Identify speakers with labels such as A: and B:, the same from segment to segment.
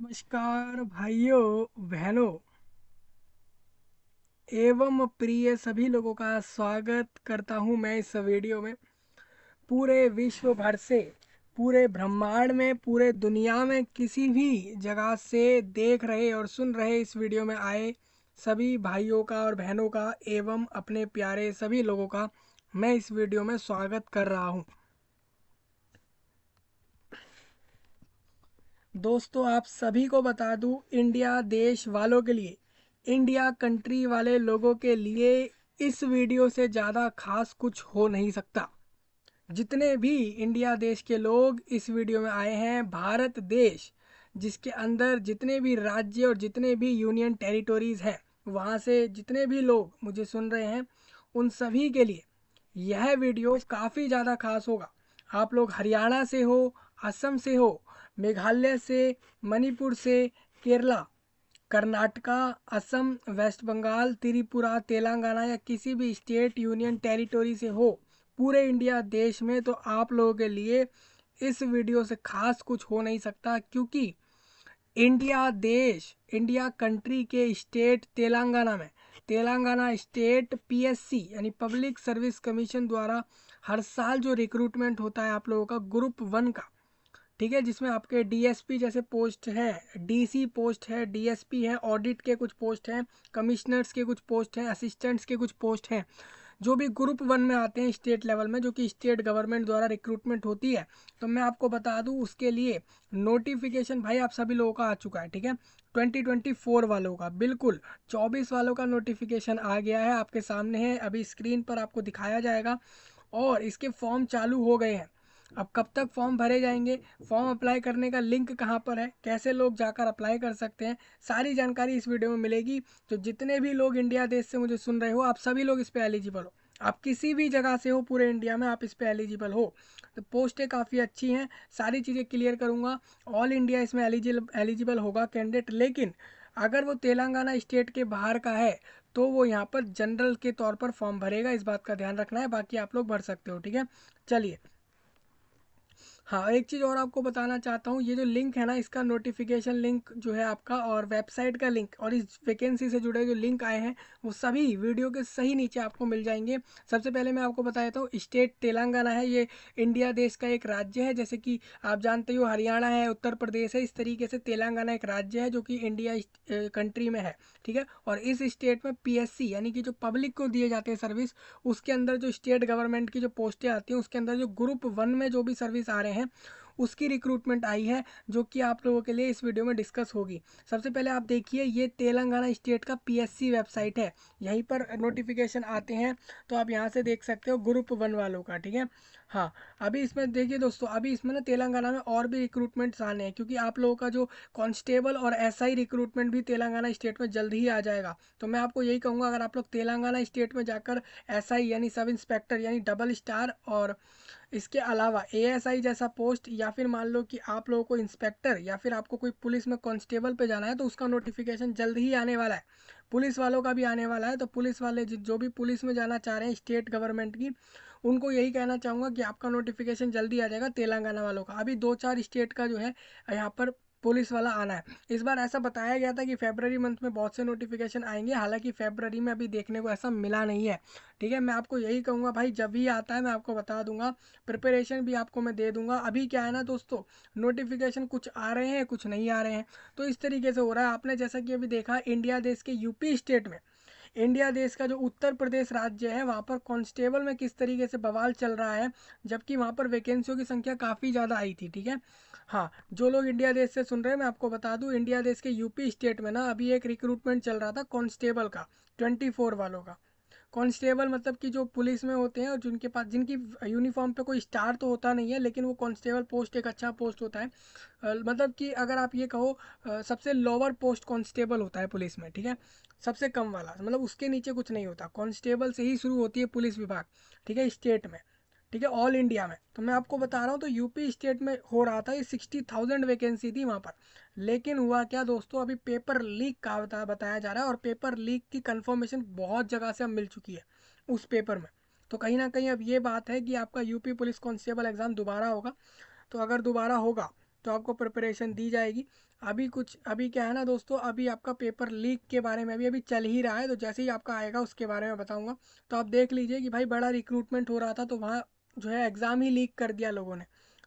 A: नमस्कार भाइयों बहनों एवं प्रिय सभी लोगों का स्वागत करता हूं मैं इस वीडियो में पूरे विश्व भर से पूरे ब्रह्मांड में पूरे दुनिया में किसी भी जगह से देख रहे और सुन रहे इस वीडियो में आए सभी भाइयों का और बहनों का एवं अपने प्यारे सभी लोगों का मैं इस वीडियो में स्वागत कर रहा हूं दोस्तों आप सभी को बता दूं इंडिया देश वालों के लिए इंडिया कंट्री वाले लोगों के लिए इस वीडियो से ज़्यादा खास कुछ हो नहीं सकता जितने भी इंडिया देश के लोग इस वीडियो में आए हैं भारत देश जिसके अंदर जितने भी राज्य और जितने भी यूनियन टेरिटोरीज़ हैं वहाँ से जितने भी लोग मुझे सुन रहे हैं उन सभी के लिए यह वीडियो काफ़ी ज़्यादा खास होगा आप लोग हरियाणा से हो असम से हो मेघालय से मणिपुर से केरला कर्नाटका असम वेस्ट बंगाल त्रिपुरा तेलंगाना या किसी भी स्टेट यूनियन टेरिटोरी से हो पूरे इंडिया देश में तो आप लोगों के लिए इस वीडियो से खास कुछ हो नहीं सकता क्योंकि इंडिया देश इंडिया कंट्री के स्टेट तेलंगाना में तेलंगाना स्टेट पीएससी यानी पब्लिक सर्विस कमीशन द्वारा हर साल जो रिक्रूटमेंट होता है आप लोगों का ग्रुप वन का ठीक है जिसमें आपके डीएसपी जैसे पोस्ट है डीसी पोस्ट है डीएसपी है ऑडिट के कुछ पोस्ट हैं कमिश्नर्स के कुछ पोस्ट हैं असिस्टेंट्स के कुछ पोस्ट हैं जो भी ग्रुप वन में आते हैं स्टेट लेवल में जो कि स्टेट गवर्नमेंट द्वारा रिक्रूटमेंट होती है तो मैं आपको बता दूं उसके लिए नोटिफिकेशन भाई आप सभी लोगों का आ चुका है ठीक है 2024 वालों का बिल्कुल 24 वालों का नोटिफिकेशन आ गया है आपके सामने है अभी स्क्रीन पर आपको दिखाया जाएगा और इसके फॉर्म चालू हो गए हैं अब कब तक फॉर्म भरे जाएंगे फॉर्म अप्लाई करने का लिंक कहाँ पर है कैसे लोग जाकर अप्लाई कर सकते हैं सारी जानकारी इस वीडियो में मिलेगी तो जितने भी लोग इंडिया देश से मुझे सुन रहे हो आप सभी लोग इस पर एलिजिबल हो आप किसी भी जगह से हो पूरे इंडिया में आप इस पर एलिजिबल हो तो पोस्टें काफ़ी अच्छी हैं सारी चीज़ें क्लियर करूँगा ऑल इंडिया इसमें एलिजिबल एलिजिबल होगा कैंडिडेट लेकिन अगर वो तेलंगाना स्टेट के बाहर का है तो वो यहाँ पर जनरल के तौर पर फॉर्म भरेगा इस बात का ध्यान रखना है बाकी आप लोग भर सकते हो ठीक है चलिए हाँ एक चीज़ और आपको बताना चाहता हूँ ये जो लिंक है ना इसका नोटिफिकेशन लिंक जो है आपका और वेबसाइट का लिंक और इस वैकेंसी से जुड़े जो लिंक आए हैं वो सभी वीडियो के सही नीचे आपको मिल जाएंगे सबसे पहले मैं आपको बता देता हूँ स्टेट तेलंगाना है ये इंडिया देश का एक राज्य है जैसे कि आप जानते हो हरियाणा है उत्तर प्रदेश है इस तरीके से तेलंगाना एक राज्य है जो कि इंडिया कंट्री में है ठीक है और इस स्टेट में पी यानी कि जो पब्लिक को दिए जाते हैं सर्विस उसके अंदर जो स्टेट गवर्नमेंट की जो पोस्टें आती हैं उसके अंदर जो ग्रुप वन में जो भी सर्विस आ रहे हैं हैं उसकी रिक्रूटमेंट आई है जो कि आप लोगों के लिए इस वीडियो में डिस्कस होगी सबसे पहले आप देखिए ये तेलंगाना स्टेट का पीएससी वेबसाइट है यहीं पर नोटिफिकेशन आते हैं तो आप यहाँ से देख सकते हो ग्रुप वन वालों का ठीक है हाँ अभी इसमें देखिए दोस्तों अभी इसमें ना तेलंगाना में और भी रिक्रूटमेंट्स आने हैं क्योंकि आप लोगों का जो कांस्टेबल और एसआई रिक्रूटमेंट भी तेलंगाना स्टेट में जल्द ही आ जाएगा तो मैं आपको यही कहूँगा अगर आप लोग तेलंगाना स्टेट में जाकर एसआई यानी सब इंस्पेक्टर यानी डबल स्टार और इसके अलावा ए जैसा पोस्ट या फिर मान लो कि आप लोगों को इंस्पेक्टर या फिर आपको कोई पुलिस में कॉन्स्टेबल पर जाना है तो उसका नोटिफिकेशन जल्द ही आने वाला है पुलिस वालों का भी आने वाला है तो पुलिस वाले जो भी पुलिस में जाना चाह रहे हैं स्टेट गवर्नमेंट की उनको यही कहना चाहूँगा कि आपका नोटिफिकेशन जल्दी आ जाएगा तेलंगाना वालों का अभी दो चार स्टेट का जो है यहाँ पर पुलिस वाला आना है इस बार ऐसा बताया गया था कि फेबररी मंथ में बहुत से नोटिफिकेशन आएंगे हालांकि फेबररी में अभी देखने को ऐसा मिला नहीं है ठीक है मैं आपको यही कहूँगा भाई जब भी आता है मैं आपको बता दूंगा प्रिपरेशन भी आपको मैं दे दूंगा अभी क्या है ना दोस्तों नोटिफिकेशन कुछ आ रहे हैं कुछ नहीं आ रहे हैं तो इस तरीके से हो रहा है आपने जैसा कि अभी देखा इंडिया देश के यूपी स्टेट में इंडिया देश का जो उत्तर प्रदेश राज्य है वहाँ पर कांस्टेबल में किस तरीके से बवाल चल रहा है जबकि वहाँ पर वैकेंसियों की संख्या काफ़ी ज़्यादा आई थी ठीक है हाँ जो लोग इंडिया देश से सुन रहे हैं मैं आपको बता दूँ इंडिया देश के यूपी स्टेट में ना अभी एक रिक्रूटमेंट चल रहा था कॉन्स्टेबल का ट्वेंटी फोर वालों का कांस्टेबल मतलब कि जो पुलिस में होते हैं और जिनके पास जिनकी यूनिफॉर्म पे कोई स्टार तो होता नहीं है लेकिन वो कांस्टेबल पोस्ट एक अच्छा पोस्ट होता है मतलब कि अगर आप ये कहो सबसे लोअर पोस्ट कांस्टेबल होता है पुलिस में ठीक है सबसे कम वाला मतलब उसके नीचे कुछ नहीं होता कांस्टेबल से ही शुरू होती है पुलिस विभाग ठीक है स्टेट में ठीक है ऑल इंडिया में तो मैं आपको बता रहा हूँ तो यूपी स्टेट में हो रहा था ये सिक्सटी थाउजेंड वैकेंसी थी वहाँ पर लेकिन हुआ क्या दोस्तों अभी पेपर लीक का बता, बताया जा रहा है और पेपर लीक की कन्फर्मेशन बहुत जगह से अब मिल चुकी है उस पेपर में तो कहीं ना कहीं अब ये बात है कि आपका यूपी पुलिस कॉन्स्टेबल एग्ज़ाम दोबारा होगा तो अगर दोबारा होगा तो आपको प्रिपरेशन दी जाएगी अभी कुछ अभी क्या है ना दोस्तों अभी आपका पेपर लीक के बारे में अभी अभी चल ही रहा है तो जैसे ही आपका आएगा उसके बारे में बताऊंगा तो आप देख लीजिए कि भाई बड़ा रिक्रूटमेंट हो रहा था तो वहाँ जो है एग्ज़ाम ही लीक कर दिया लोगों ने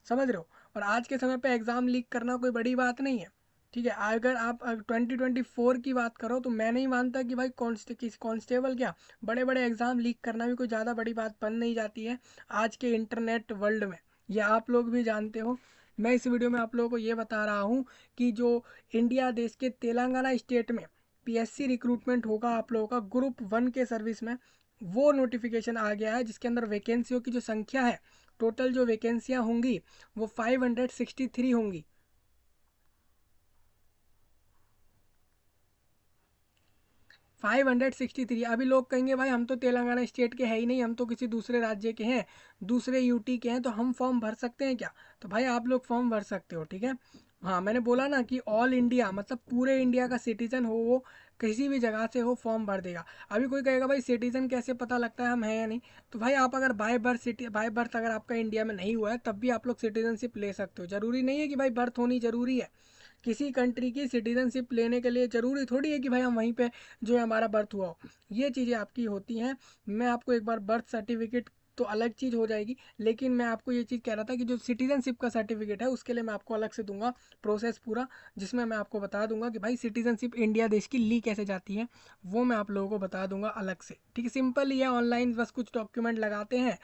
A: समझ रहे हो और आज के समय पे एग्ज़ाम लीक करना कोई बड़ी बात नहीं है ठीक है अगर आप ट्वेंटी ट्वेंटी फोर की बात करो तो मैं नहीं मानता कि भाई कॉन्स्ट किस कॉन्स्टेबल क्या बड़े बड़े एग्ज़ाम लीक करना भी कोई ज़्यादा बड़ी बात बन नहीं जाती है आज के इंटरनेट वर्ल्ड में ये आप लोग भी जानते हो मैं इस वीडियो में आप लोगों को ये बता रहा हूँ कि जो इंडिया देश के तेलंगाना स्टेट में पीएससी रिक्रूटमेंट होगा आप लोगों का ग्रुप वन के सर्विस में वो नोटिफिकेशन आ गया है जिसके अंदर वैकेंसियों की जो संख्या है टोटल जो वैकेंसियाँ होंगी वो 563 होंगी फाइव हंड्रेड सिक्सटी थ्री अभी लोग कहेंगे भाई हम तो तेलंगाना स्टेट के हैं ही नहीं हम तो किसी दूसरे राज्य के हैं दूसरे यूटी के हैं तो हम फॉर्म भर सकते हैं क्या तो भाई आप लोग फॉर्म भर सकते हो ठीक है हाँ मैंने बोला ना कि ऑल इंडिया मतलब पूरे इंडिया का सिटीजन हो वो किसी भी जगह से हो फॉर्म भर देगा अभी कोई कहेगा भाई सिटीजन कैसे पता लगता है हम हैं या नहीं तो भाई आप अगर by birth city by birth अगर आपका इंडिया में नहीं हुआ है तब भी आप लोग सिटीजनशिप ले सकते हो जरूरी नहीं है कि भाई बर्थ होनी जरूरी है किसी कंट्री की सिटीजनशिप लेने के लिए ज़रूरी थोड़ी है कि भाई हम वहीं पर जो है हमारा बर्थ हुआ हो ये चीज़ें आपकी होती हैं मैं आपको एक बार बर्थ सर्टिफिकेट तो अलग चीज़ हो जाएगी लेकिन मैं आपको ये चीज़ कह रहा था कि जो सिटीजनशिप का सर्टिफिकेट है उसके लिए मैं आपको अलग से दूंगा प्रोसेस पूरा जिसमें मैं आपको बता दूंगा कि भाई सिटीजनशिप इंडिया देश की ली कैसे जाती है वो मैं आप लोगों को बता दूंगा अलग से ठीक है सिंपल ही है ऑनलाइन बस कुछ डॉक्यूमेंट लगाते हैं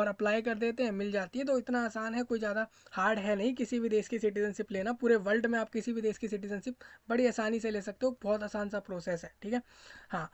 A: और अप्लाई कर देते हैं मिल जाती है तो इतना आसान है कोई ज़्यादा हार्ड है नहीं किसी भी देश की सिटीजनशिप लेना पूरे वर्ल्ड में आप किसी भी देश की सिटीजनशिप बड़ी आसानी से ले सकते हो बहुत आसान सा प्रोसेस है ठीक है हाँ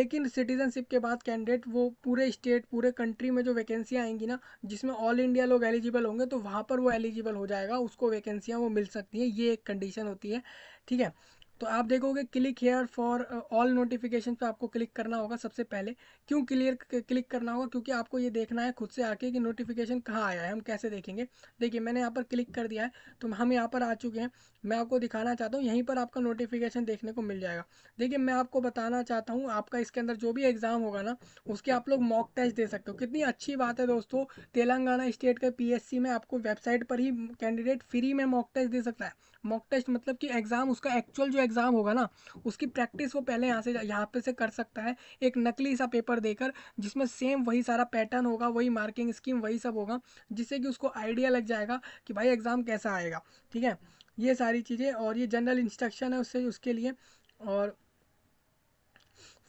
A: लेकिन सिटीजनशिप के बाद कैंडिडेट वो पूरे स्टेट पूरे कंट्री में जो वैकेंसी आएंगी ना जिसमें ऑल इंडिया लोग एलिजिबल होंगे तो वहाँ पर वो एलिजिबल हो जाएगा उसको वैकेंसियाँ वो मिल सकती हैं ये एक कंडीशन होती है ठीक है तो आप देखोगे click here for all notification पे आपको क्लिक करना होगा सबसे पहले क्यों क्लियर क्लिक करना होगा क्योंकि आपको ये देखना है खुद से आके कि नोटिफिकेशन कहाँ आया है हम कैसे देखेंगे देखिए मैंने यहाँ पर क्लिक कर दिया है तो हम यहाँ पर आ चुके हैं मैं आपको दिखाना चाहता हूँ यहीं पर आपका नोटिफिकेशन देखने को मिल जाएगा देखिए मैं आपको बताना चाहता हूँ आपका इसके अंदर जो भी एग्ज़ाम होगा ना उसके आप लोग मॉक टेस्ट दे सकते हो कितनी अच्छी बात है दोस्तों तेलंगाना स्टेट के पी में आपको वेबसाइट पर ही कैंडिडेट फ्री में मॉक टेस्ट दे सकता है मॉक टेस्ट मतलब कि एग्ज़ाम उसका एक्चुअल जो एग्ज़ाम होगा ना उसकी प्रैक्टिस वो पहले यहाँ से यहाँ पे से कर सकता है एक नकली सा पेपर देकर जिसमें सेम वही सारा पैटर्न होगा वही मार्किंग स्कीम वही सब होगा जिससे कि उसको आइडिया लग जाएगा कि भाई एग्ज़ाम कैसा आएगा ठीक है ये सारी चीज़ें और ये जनरल इंस्ट्रक्शन है उससे उसके लिए और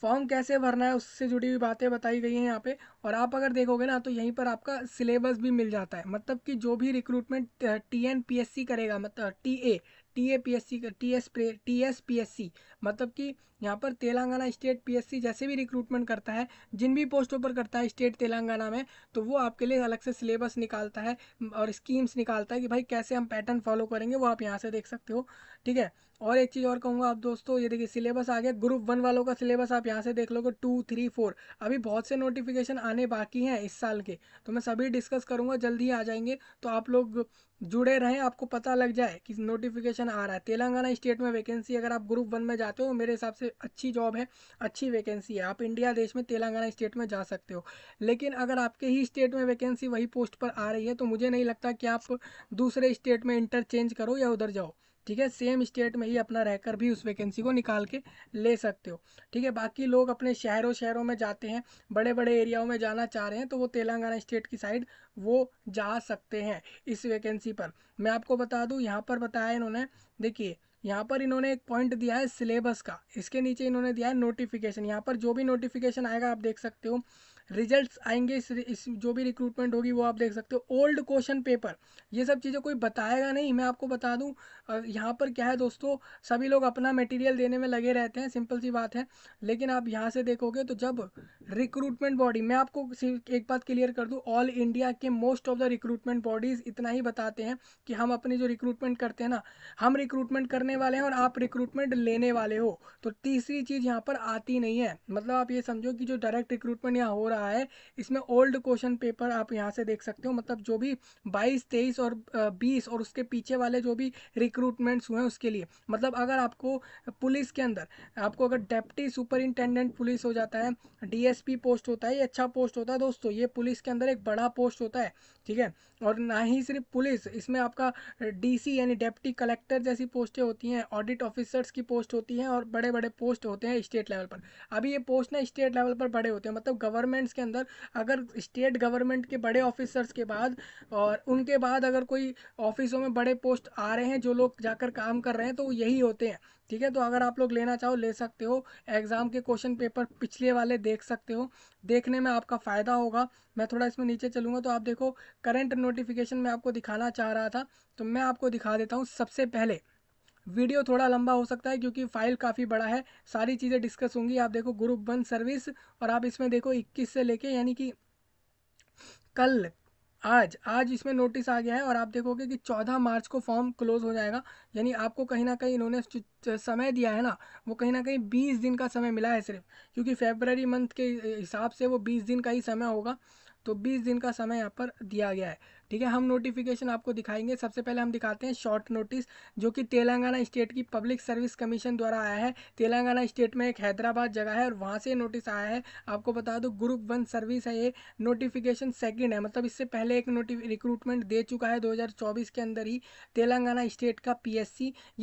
A: फॉर्म कैसे भरना है उससे जुड़ी हुई बातें बताई गई हैं यहाँ पे और आप अगर देखोगे ना तो यहीं पर आपका सिलेबस भी मिल जाता है मतलब कि जो भी recruitment T N P S C करेगा मतलब T A T A P S C का T S T S P S C मतलब कि यहाँ पर Telangana state P S C जैसे भी रिक्रूटमेंट करता है जिन भी पोस्टों पर करता है स्टेट तेलंगाना में तो वो आपके लिए अलग से सिलेबस निकालता है और स्कीम्स निकालता है कि भाई कैसे हम पैटर्न फॉलो करेंगे वो आप यहाँ से देख सकते हो ठीक है और एक चीज़ और कहूँगा आप दोस्तों ये देखिए सिलेबस आ गया ग्रुप वन वालों का सिलेबस आप यहाँ से देख लोगे टू थ्री फोर अभी बहुत से नोटिफिकेशन आने बाकी हैं इस साल के तो मैं सभी डिस्कस करूँगा जल्द ही आ जाएंगे तो आप लोग जुड़े रहें आपको पता लग जाए कि नोटिफिकेशन आ रहा है तेलंगाना स्टेट में वैकेंसी अगर आप ग्रुप वन में जाते हो मेरे हिसाब से अच्छी जॉब है अच्छी वैकेंसी है आप इंडिया देश में तेलंगाना स्टेट में जा सकते हो लेकिन अगर आपके ही स्टेट में वैकेंसी वही पोस्ट पर आ रही है तो मुझे नहीं लगता कि आप दूसरे स्टेट में इंटरचेंज करो या उधर जाओ ठीक है सेम स्टेट में ही अपना रहकर भी उस वैकेंसी को निकाल के ले सकते हो ठीक है बाकी लोग अपने शहरों शहरों में जाते हैं बड़े बड़े एरियाओं में जाना चाह रहे हैं तो वो तेलंगाना स्टेट की साइड वो जा सकते हैं इस वैकेंसी पर मैं आपको बता दूँ यहाँ पर बताया इन्होंने देखिए यहाँ पर इन्होंने एक पॉइंट दिया है सिलेबस का इसके नीचे इन्होंने दिया है नोटिफिकेशन यहाँ पर जो भी नोटिफिकेशन आएगा आप देख सकते हो रिजल्ट्स आएंगे इस, इस जो भी रिक्रूटमेंट होगी वो आप देख सकते हो ओल्ड क्वेश्चन पेपर ये सब चीज़ें कोई बताएगा नहीं मैं आपको बता दूँ यहाँ पर क्या है दोस्तों सभी लोग अपना मटेरियल देने में लगे रहते हैं सिंपल सी बात है लेकिन आप यहाँ से देखोगे तो जब रिक्रूटमेंट बॉडी मैं आपको एक बात क्लियर कर दूँ ऑल इंडिया के most of the recruitment bodies इतना ही बताते हैं कि हम अपनी जो रिक्रूटमेंट करते हैं ना हम रिक्रूटमेंट करने वाले हैं और आप रिक्रूटमेंट लेने वाले हो तो तीसरी चीज़ यहाँ पर आती नहीं है मतलब आप ये समझो कि जो डायरेक्ट रिक्रूटमेंट यहाँ हो रहा रहा है इसमें ओल्ड क्वेश्चन पेपर आप यहाँ से देख सकते हो मतलब जो भी बाईस तेईस और बीस और उसके पीछे वाले जो भी रिक्रूटमेंट्स हुए हैं उसके लिए मतलब अगर आपको पुलिस के अंदर आपको अगर डेप्टी सुपरिंटेंडेंट पुलिस हो जाता है डीएसपी पोस्ट होता है ये अच्छा पोस्ट होता है दोस्तों ये पुलिस के अंदर एक बड़ा पोस्ट होता है ठीक है और ना ही सिर्फ पुलिस इसमें आपका डीसी यानी डेप्टी कलेक्टर जैसी पोस्टें होती हैं ऑडिट ऑफिसर्स की पोस्ट होती हैं और बड़े बड़े पोस्ट होते हैं स्टेट लेवल पर अभी ये पोस्ट ना स्टेट लेवल पर बड़े होते हैं मतलब गवर्नमेंट गवर्नमेंट्स के अंदर अगर स्टेट गवर्नमेंट के बड़े ऑफिसर्स के बाद और उनके बाद अगर कोई ऑफिसों में बड़े पोस्ट आ रहे हैं जो लोग जाकर काम कर रहे हैं तो यही होते हैं ठीक है तो अगर आप लोग लेना चाहो ले सकते हो एग्ज़ाम के क्वेश्चन पेपर पिछले वाले देख सकते हो देखने में आपका फ़ायदा होगा मैं थोड़ा इसमें नीचे चलूँगा तो आप देखो करंट नोटिफिकेशन मैं आपको दिखाना चाह रहा था तो मैं आपको दिखा देता हूँ सबसे पहले वीडियो थोड़ा लंबा हो सकता है क्योंकि फाइल काफ़ी बड़ा है सारी चीज़ें डिस्कस होंगी आप देखो ग्रुप वन सर्विस और आप इसमें देखो इक्कीस से लेके यानी कि कल आज आज इसमें नोटिस आ गया है और आप देखोगे कि चौदह मार्च को फॉर्म क्लोज हो जाएगा यानी आपको कहीं ना कहीं इन्होंने समय दिया है ना वो कहीं ना कहीं बीस दिन का समय मिला है सिर्फ क्योंकि फेबररी मंथ के हिसाब से वो बीस दिन का ही समय होगा तो बीस दिन का समय यहाँ पर दिया गया है ठीक है हम नोटिफिकेशन आपको दिखाएंगे सबसे पहले हम दिखाते हैं शॉर्ट नोटिस जो कि तेलंगाना स्टेट की पब्लिक सर्विस कमीशन द्वारा आया है तेलंगाना स्टेट में एक हैदराबाद जगह है और वहाँ से नोटिस आया है आपको बता दो ग्रुप वन सर्विस है ये नोटिफिकेशन सेकेंड है मतलब इससे पहले एक रिक्रूटमेंट दे चुका है दो के अंदर ही तेलंगाना स्टेट का पी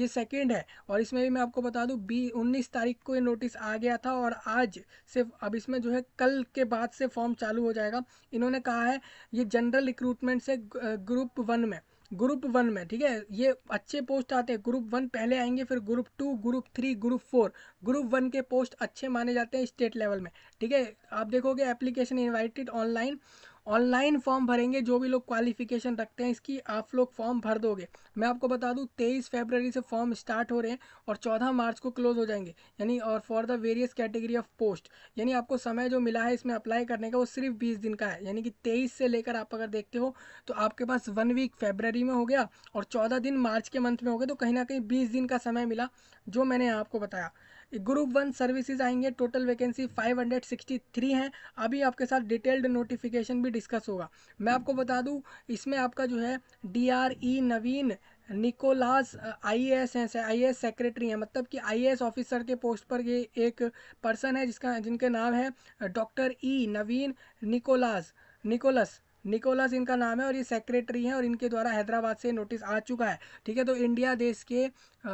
A: ये सेकेंड है और इसमें भी मैं आपको बता दूँ बी उन्नीस तारीख को ये नोटिस आ गया था और आज से अब इसमें जो है कल के बाद से फॉर्म चालू हो जाएगा इन्होंने कहा है ये जनरल रिक्रूटमेंट से से ग्रुप वन में ग्रुप वन में ठीक है ये अच्छे पोस्ट आते हैं ग्रुप वन पहले आएंगे फिर group two group three group four group one के पोस्ट अच्छे माने जाते हैं स्टेट लेवल में ठीक है आप देखोगे application invited online online form भरेंगे जो भी लोग क्वालिफिकेशन रखते हैं इसकी आप लोग फॉर्म भर दोगे मैं आपको बता दूँ तेईस फेबररी से फॉर्म स्टार्ट हो रहे हैं और चौदह मार्च को क्लोज हो जाएंगे यानी और for the various category of post यानी आपको समय जो मिला है इसमें अप्लाई करने का वो सिर्फ बीस दिन का है यानी कि तेईस से लेकर आप अगर देखते हो तो आपके पास वन वीक फेबररी में हो गया और चौदह दिन मार्च के मंथ में हो गए तो कहीं ना कहीं बीस दिन का समय मिला जो मैंने आपको बताया ग्रुप वन सर्विसेज आएंगे टोटल वैकेंसी 563 हैं अभी आपके साथ डिटेल्ड नोटिफिकेशन भी डिस्कस होगा मैं आपको बता दूं इसमें आपका जो है DRE e Naveen Nicolas IAS हैं आईएएस सेक्रेटरी हैं मतलब कि आईएएस ऑफिसर के पोस्ट पर ये एक पर्सन है जिसका जिनके नाम है doctor E Naveen Nicolas Nicholas Nicholas इनका नाम है और ये सेक्रेटरी हैं और इनके द्वारा हैदराबाद से नोटिस आ चुका है ठीक है तो इंडिया देश के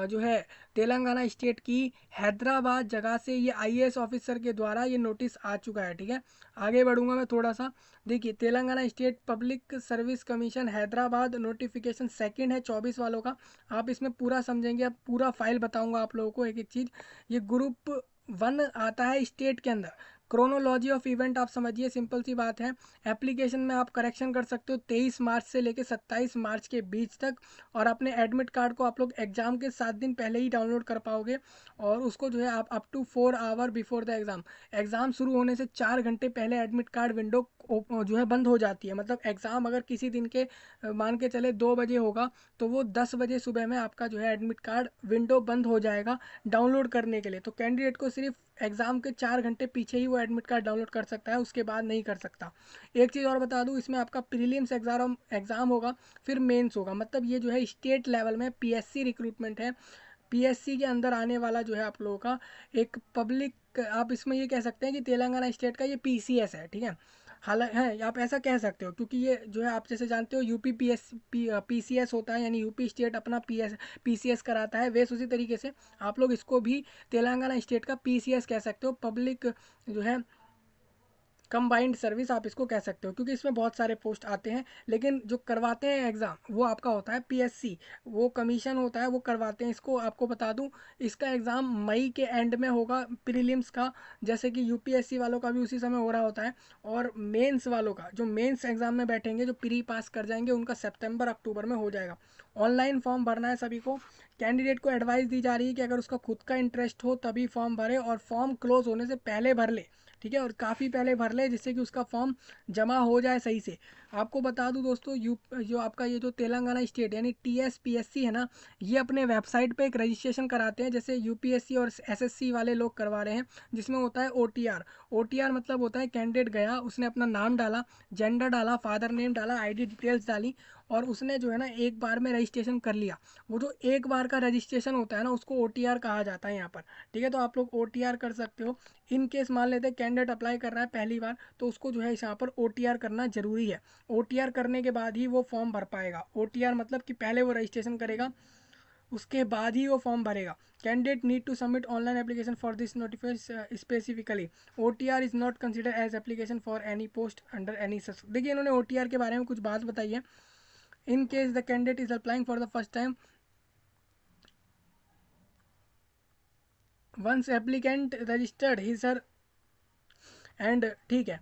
A: जो है तेलंगाना स्टेट की हैदराबाद जगह से ये आईएएस ऑफिसर के द्वारा ये नोटिस आ चुका है ठीक है आगे बढ़ूंगा मैं थोड़ा सा देखिए Telangana state public service commission Hyderabad notification second है चौबीस वालों का आप इसमें पूरा समझेंगे आप पूरा फाइल बताऊंगा आप लोगों को एक एक चीज़ ये ग्रुप वन आता है स्टेट के अंदर क्रोनोलॉजी ऑफ इवेंट आप समझिए सिंपल सी बात है एप्लीकेशन में आप करेक्शन कर सकते हो तेईस मार्च से लेकर सत्ताईस मार्च के बीच तक और अपने एडमिट कार्ड को आप लोग एग्जाम के सात दिन पहले ही डाउनलोड कर पाओगे और उसको जो है आप up to four hour before the exam exam शुरू होने से चार घंटे पहले एडमिट कार्ड विंडो जो है बंद हो जाती है मतलब एग्ज़ाम अगर किसी दिन के मान के चले दो बजे होगा तो वो दस बजे सुबह में आपका जो है एडमिट कार्ड विंडो बंद हो जाएगा डाउनलोड करने के लिए तो कैंडिडेट को सिर्फ एग्ज़ाम के चार घंटे पीछे ही वो एडमिट कार्ड डाउनलोड कर सकता है उसके बाद नहीं कर सकता एक चीज़ और बता दूँ इसमें आपका प्रीलियम्स एग्ज़ाम एग्ज़ाम होगा फिर मेन्स होगा मतलब ये जो है स्टेट लेवल में पी रिक्रूटमेंट है पी के अंदर आने वाला जो है आप लोगों का एक पब्लिक आप इसमें ये कह सकते हैं कि तेलंगाना स्टेट का ये पीसीएस है ठीक है हालांकि है हाँ, आप ऐसा कह सकते हो क्योंकि ये जो है आप जैसे जानते हो UP P S P P C S होता है यानी यूपी स्टेट अपना P S P C S कराता है वैसे उसी तरीके से आप लोग इसको भी तेलंगाना स्टेट का पी सी एस कह सकते हो पब्लिक जो है कंबाइंड सर्विस आप इसको कह सकते हो क्योंकि इसमें बहुत सारे पोस्ट आते हैं लेकिन जो करवाते हैं एग्ज़ाम वो आपका होता है पीएससी वो कमीशन होता है वो करवाते हैं इसको आपको बता दूं इसका एग्ज़ाम मई के एंड में होगा प्रीलिम्स का जैसे कि यूपीएससी वालों का भी उसी समय हो रहा होता है और मेंस वालों का जो मेन्स एग्ज़ाम में बैठेंगे जो प्री पास कर जाएंगे उनका सेप्टेम्बर अक्टूबर में हो जाएगा ऑनलाइन फॉर्म भरना है सभी को कैंडिडेट को एडवाइस दी जा रही है कि अगर उसका खुद का इंटरेस्ट हो तभी फॉर्म भरे और फॉर्म क्लोज होने से पहले भर ले ठीक है और काफ़ी पहले भर लें जिससे कि उसका फॉर्म जमा हो जाए सही से आपको बता दूं दोस्तों यू जो आपका ये जो तेलंगाना स्टेट यानी T S P S C है ना ये अपने वेबसाइट पे एक रजिस्ट्रेशन कराते हैं जैसे यू पी एस सी और एस एस सी वाले लोग करवा रहे हैं जिसमें होता है O T R O T R मतलब होता है कैंडिडेट गया उसने अपना नाम डाला जेंडर डाला फादर नेम डाला आई डी डिटेल्स डाली और उसने जो है ना एक बार में रजिस्ट्रेशन कर लिया वो जो एक बार का रजिस्ट्रेशन होता है ना उसको ओ कहा जाता है यहाँ पर ठीक है तो आप लोग ओ कर सकते हो इन केस मान लेते हैं कैंडिडेट अप्लाई कर रहा है पहली बार तो उसको जो है यहाँ पर ओ करना जरूरी है ओ करने के बाद ही वो फॉर्म भर पाएगा ओ मतलब कि पहले वो रजिस्ट्रेशन करेगा उसके बाद ही वो फॉर्म भरेगा candidate need to submit online application for this notification specifically O T R is not consider as application for any post under any such देखिए इन्होंने ओ टी आर के बारे में कुछ बात बताई है in case the candidate is applying for the first time once applicant registered his sir and ठीक है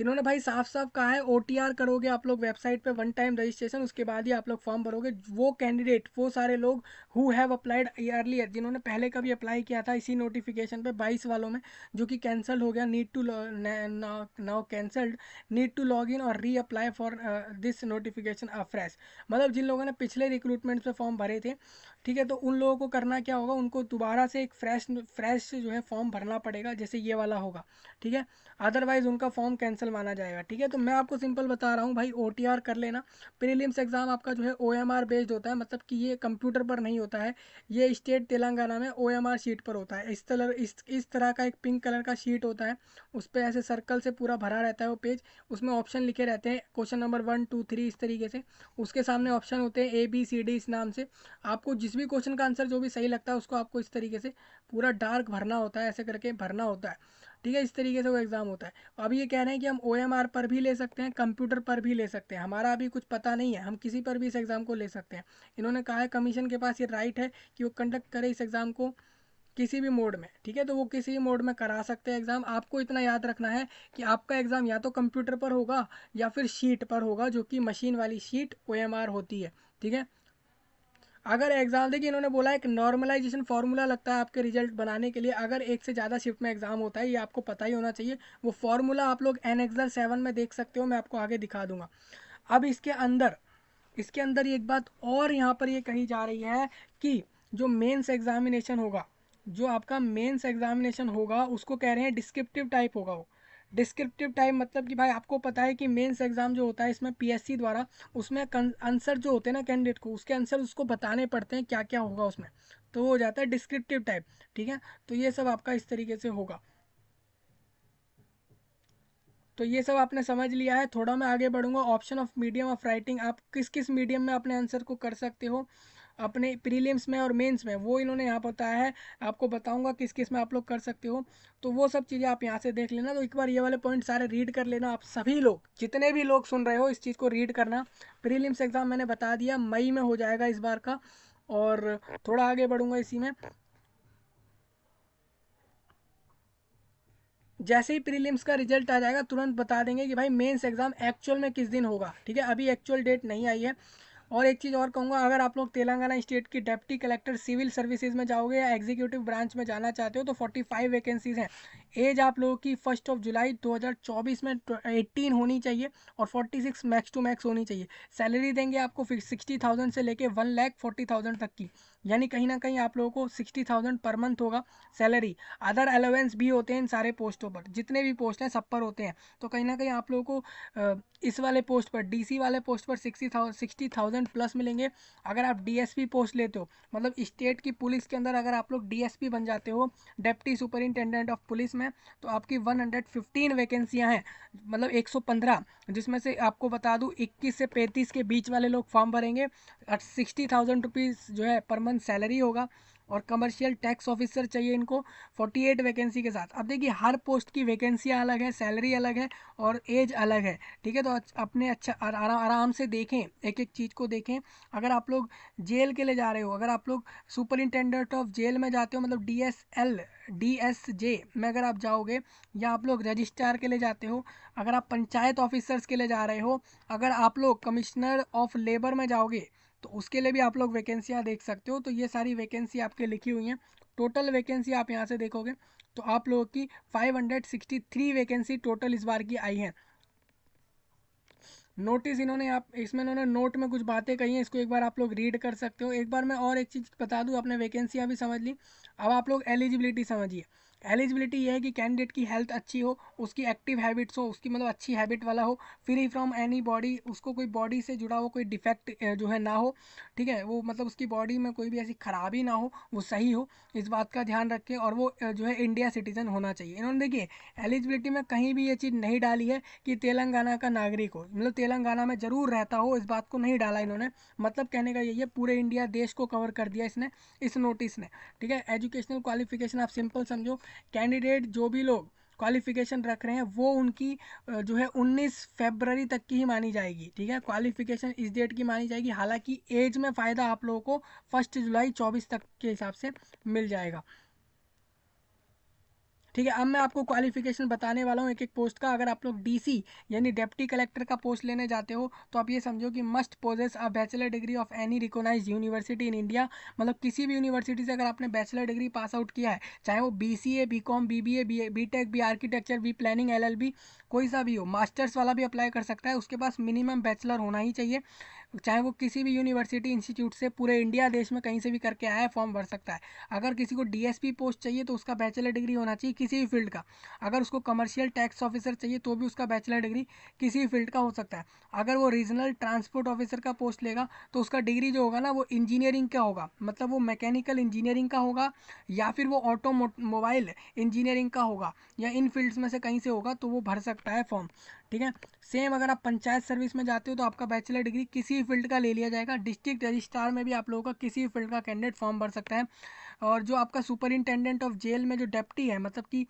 A: इन्होंने भाई साफ साफ कहा है ओ करोगे आप लोग वेबसाइट पे वन टाइम रजिस्ट्रेशन उसके बाद ही आप लोग फॉर्म भरोगे वो कैंडिडेट वो सारे लोग हु हैव अप्लाइड अर्लियर जिन्होंने पहले कभी अप्लाई किया था इसी नोटिफिकेशन पे बाईस वालों में जो कि कैंसिल हो गया need to now cancelled need to log in और reapply for this notification afresh मतलब जिन लोगों ने पिछले रिक्रूटमेंट पर फॉर्म भरे थे ठीक है तो उन लोगों को करना क्या होगा उनको दोबारा से एक फ्रेश फ्रेश जो है फॉर्म भरना पड़ेगा जैसे ये वाला होगा ठीक है अदरवाइज उनका फॉर्म कैंसिल कैंसिल माना जाएगा ठीक है तो मैं आपको सिंपल बता रहा हूँ भाई ओ कर लेना प्रीलिम्स एग्ज़ाम आपका जो है ओ बेस्ड होता है मतलब कि ये कंप्यूटर पर नहीं होता है ये स्टेट तेलंगाना में ओ शीट पर होता है इस तरह इस इस तरह का एक पिंक कलर का शीट होता है उस पर ऐसे सर्कल से पूरा भरा रहता है वो पेज उसमें ऑप्शन लिखे रहते हैं question number one two three इस तरीके से उसके सामने ऑप्शन होते हैं ए बी सी डी इस नाम से आपको जिस भी क्वेश्चन का आंसर जो भी सही लगता है उसको आपको इस तरीके से पूरा डार्क भरना होता है ऐसे करके भरना होता है ठीक है इस तरीके से वो एग्ज़ाम होता है अब ये कह रहे हैं कि हम ओ पर भी ले सकते हैं कंप्यूटर पर भी ले सकते हैं हमारा अभी कुछ पता नहीं है हम किसी पर भी इस एग्ज़ाम को ले सकते हैं इन्होंने कहा है कमीशन के पास ये राइट है कि वो कंडक्ट करे इस एग्ज़ाम को किसी भी मोड में ठीक है तो वो किसी भी मोड में करा सकते हैं एग्ज़ाम आपको इतना याद रखना है कि आपका एग्ज़ाम या तो कंप्यूटर पर होगा या फिर शीट पर होगा जो कि मशीन वाली शीट ओ होती है ठीक है अगर एग्ज़ाम देखिए इन्होंने बोला एक नॉर्मलाइजेशन फार्मूला लगता है आपके रिजल्ट बनाने के लिए अगर एक से ज़्यादा शिफ्ट में एग्ज़ाम होता है ये आपको पता ही होना चाहिए वो फार्मूला आप लोग एन एक्सल सेवन में देख सकते हो मैं आपको आगे दिखा दूंगा अब इसके अंदर इसके अंदर एक बात और यहाँ पर ये कही जा रही है कि जो मेन्स एग्ज़ामिनेशन होगा जो आपका मेन्स एग्ज़ामिनेशन होगा उसको कह रहे हैं डिस्क्रिप्टिव टाइप होगा वो हो। डिस्क्रिप्टिव टाइप मतलब कि भाई आपको पता है कि मेंस एग्ज़ाम जो होता है इसमें पीएससी द्वारा उसमें आंसर जो होते हैं ना कैंडिडेट को उसके आंसर उसको बताने पड़ते हैं क्या क्या होगा उसमें तो हो जाता है डिस्क्रिप्टिव टाइप ठीक है तो ये सब आपका इस तरीके से होगा तो ये सब आपने समझ लिया है थोड़ा मैं आगे बढ़ूंगा option of medium of writing आप किस किस मीडियम में अपने आंसर को कर सकते हो अपने प्रीलिम्स में और मेंस में वो इन्होंने यहाँ बताया है आपको बताऊँगा किस किस में आप लोग कर सकते हो तो वो सब चीज़ें आप यहाँ से देख लेना तो एक बार ये वाले पॉइंट सारे रीड कर लेना आप सभी लोग जितने भी लोग सुन रहे हो इस चीज़ को रीड करना प्रीलिम्स एग्ज़ाम मैंने बता दिया मई में हो जाएगा इस बार का और थोड़ा आगे बढ़ूँगा इसी में जैसे ही प्रीलिम्स का रिजल्ट आ जाएगा तुरंत बता देंगे कि भाई मेंस एग्ज़ाम एक्चुअल में किस दिन होगा ठीक है अभी एक्चुअल डेट नहीं आई है और एक चीज़ और कहूँगा अगर आप लोग तेलंगाना स्टेट की डेप्टी कलेक्टर सिविल सर्विसेज में जाओगे या एग्जीक्यूटिव ब्रांच में जाना चाहते हो तो 45 वैकेंसीज हैं एज आप लोगों की फर्स्ट ऑफ जुलाई 2024 में 18 होनी चाहिए और 46 मैक्स टू मैक्स होनी चाहिए सैलरी देंगे आपको फिर सिक्सटी थाउजेंड से लेकर वन लैख थाउजेंड तक की यानी कहीं ना कहीं आप लोगों को सिक्सटी थाउजेंड पर मंथ होगा सैलरी अदर अलावेंस भी होते हैं इन सारे पोस्टों पर जितने भी पोस्ट हैं सब पर होते हैं तो कहीं ना कहीं आप लोगों को इस वाले पोस्ट पर डीसी वाले पोस्ट पर sixty thousand sixty thousand plus मिलेंगे अगर आप डीएसपी पोस्ट लेते हो मतलब स्टेट की पुलिस के अंदर अगर आप लोग डीएसपी बन जाते हो डेप्टी सुपरिनटेंडेंट ऑफ पुलिस में तो आपकी वन हंड्रेड फिफ्टीन वैकेंसियाँ हैं मतलब एक सौ पंद्रह जिसमें से आपको बता दूँ इक्कीस से पैंतीस के बीच वाले लोग फॉर्म भरेंगे सिक्सटी थाउजेंड रुपीज़ जो है पर मंथ मंथ सैलरी होगा और कमर्शियल टैक्स ऑफिसर चाहिए इनको 48 वैकेंसी के साथ अब देखिए हर पोस्ट की वैकेंसियाँ अलग है सैलरी अलग है और एज अलग है ठीक है तो अपने अच्छा आराम आराम से देखें एक एक चीज़ को देखें अगर आप लोग जेल के लिए जा रहे हो अगर आप लोग सुपरिंटेंडेंट ऑफ जेल में जाते हो मतलब D S L D S J में अगर आप जाओगे या आप लोग रजिस्ट्रार के लिए जाते हो अगर आप पंचायत ऑफिसर्स के लिए जा रहे हो अगर आप लोग कमिश्नर ऑफ लेबर में जाओगे तो उसके लिए भी आप लोग वैकेंसियाँ देख सकते हो तो ये सारी वैकेंसी आपके लिखी हुई हैं टोटल वैकेंसी आप यहाँ से देखोगे तो आप लोगों की 563 वैकेंसी टोटल इस बार की आई हैं नोटिस इन्होंने आप इसमें इन्होंने नोट में कुछ बातें कही हैं इसको एक बार आप लोग रीड कर सकते हो एक बार मैं और एक चीज़ बता दूँ आपने वैकेंसियाँ भी समझ ली अब आप लोग एलिजिबिलिटी समझिए एलिजिबिलिटी ये है कि कैंडिडेट की हेल्थ अच्छी हो उसकी एक्टिव हैबिट्स हो उसकी मतलब अच्छी हैबिट वाला हो फ्री फ्रॉम एनी बॉडी उसको कोई बॉडी से जुड़ा हो कोई डिफेक्ट जो है ना हो ठीक है वो मतलब उसकी बॉडी में कोई भी ऐसी खराबी ना हो वो सही हो इस बात का ध्यान रखें और वो जो है इंडिया सिटीजन होना चाहिए इन्होंने देखिए एलिजिबिलिटी में कहीं भी ये चीज़ नहीं डाली है कि तेलंगाना का नागरिक हो मतलब तेलंगाना में ज़रूर रहता हो इस बात को नहीं डाला इन्होंने मतलब कहने का यही है पूरे इंडिया देश को कवर कर दिया इसने इस नोटिस ने ठीक है एजुकेशनल क्वालिफिकेशन आप सिंपल समझो कैंडिडेट जो भी लोग क्वालिफिकेशन रख रहे हैं वो उनकी जो है 19 फरवरी तक की ही मानी जाएगी ठीक है क्वालिफिकेशन इस डेट की मानी जाएगी हालांकि एज में फ़ायदा आप लोगों को फर्स्ट जुलाई 24 तक के हिसाब से मिल जाएगा ठीक है अब मैं आपको क्वालिफिकेशन बताने वाला हूँ एक एक पोस्ट का अगर आप लोग डीसी यानी डेप्टी कलेक्टर का पोस्ट लेने जाते हो तो आप ये समझो कि must possess a bachelor degree of any recognise university in India मतलब किसी भी यूनिवर्सिटी से अगर आपने बैचलर डिग्री पास आउट किया है चाहे वो B C A B com B B A B tech B architecture B planning L L B कोई सा भी हो मास्टर्स वाला भी अप्लाई कर सकता है उसके पास मिनिमम बैचलर होना ही चाहिए चाहे वो किसी भी यूनिवर्सिटी इंस्टीट्यूट से पूरे इंडिया देश में कहीं से भी करके आया है फॉर्म भर सकता है अगर किसी को डीएसपी पोस्ट चाहिए तो उसका बैचलर डिग्री होना चाहिए किसी भी फील्ड का अगर उसको कमर्शियल टैक्स ऑफिसर चाहिए तो भी उसका बैचलर डिग्री किसी भी फील्ड का हो सकता है अगर वो रीजनल ट्रांसपोर्ट ऑफिसर का पोस्ट लेगा तो उसका डिग्री जो होगा ना वो इंजीनियरिंग का होगा मतलब वो मैकेनिकल इंजीनियरिंग का होगा या फिर वो मोबाइल इंजीनियरिंग का होगा या इन फील्ड्स में से कहीं से होगा तो वो भर सकता है फॉर्म ठीक है सेम अगर आप पंचायत सर्विस में जाते हो तो आपका बैचलर डिग्री किसी फील्ड का ले लिया जाएगा डिस्ट्रिक्ट रजिस्ट्रार में भी आप लोगों का किसी फील्ड का कैंडिडेट फॉर्म भर सकता है और जो आपका सुपरिंटेंडेंट ऑफ जेल में जो डेप्टी है मतलब कि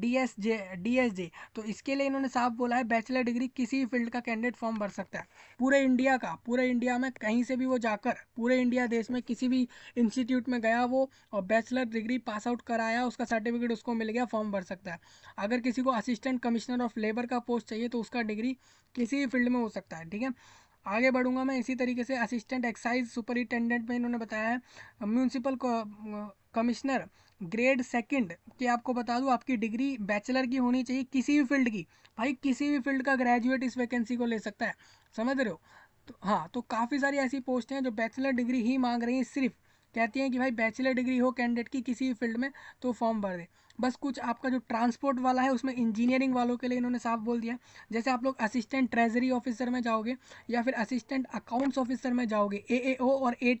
A: D S J D S J तो इसके लिए इन्होंने साफ बोला है बैचलर डिग्री किसी भी फील्ड का कैंडिडेट फॉर्म भर सकता है पूरे इंडिया का पूरे इंडिया में कहीं से भी वो जाकर पूरे इंडिया देश में किसी भी इंस्टीट्यूट में गया वो और बैचलर डिग्री पास आउट कराया उसका सर्टिफिकेट उसको मिल गया फॉर्म भर सकता है अगर किसी को असिस्टेंट कमिश्नर ऑफ लेबर का पोस्ट चाहिए तो उसका डिग्री किसी भी फील्ड में हो सकता है ठीक है आगे बढ़ूँगा मैं इसी तरीके से असिस्टेंट एक्साइज सुपरिटेंडेंट में इन्होंने बताया है म्यूनसिपल कमिश्नर ग्रेड सेकंड कि आपको बता दूँ आपकी डिग्री बैचलर की होनी चाहिए किसी भी फील्ड की भाई किसी भी फील्ड का ग्रेजुएट इस वैकेंसी को ले सकता है समझ रहे हो तो हाँ तो काफ़ी सारी ऐसी पोस्ट हैं जो बैचलर डिग्री ही मांग रही हैं सिर्फ कहती हैं कि भाई बैचलर डिग्री हो कैंडिडेट की किसी भी फील्ड में तो फॉर्म भर दे बस कुछ आपका जो ट्रांसपोर्ट वाला है उसमें इंजीनियरिंग वालों के लिए इन्होंने साफ बोल दिया जैसे आप लोग असिस्टेंट ट्रेजरी ऑफिसर में जाओगे या फिर असिस्टेंट अकाउंट्स ऑफिसर में जाओगे ए और ए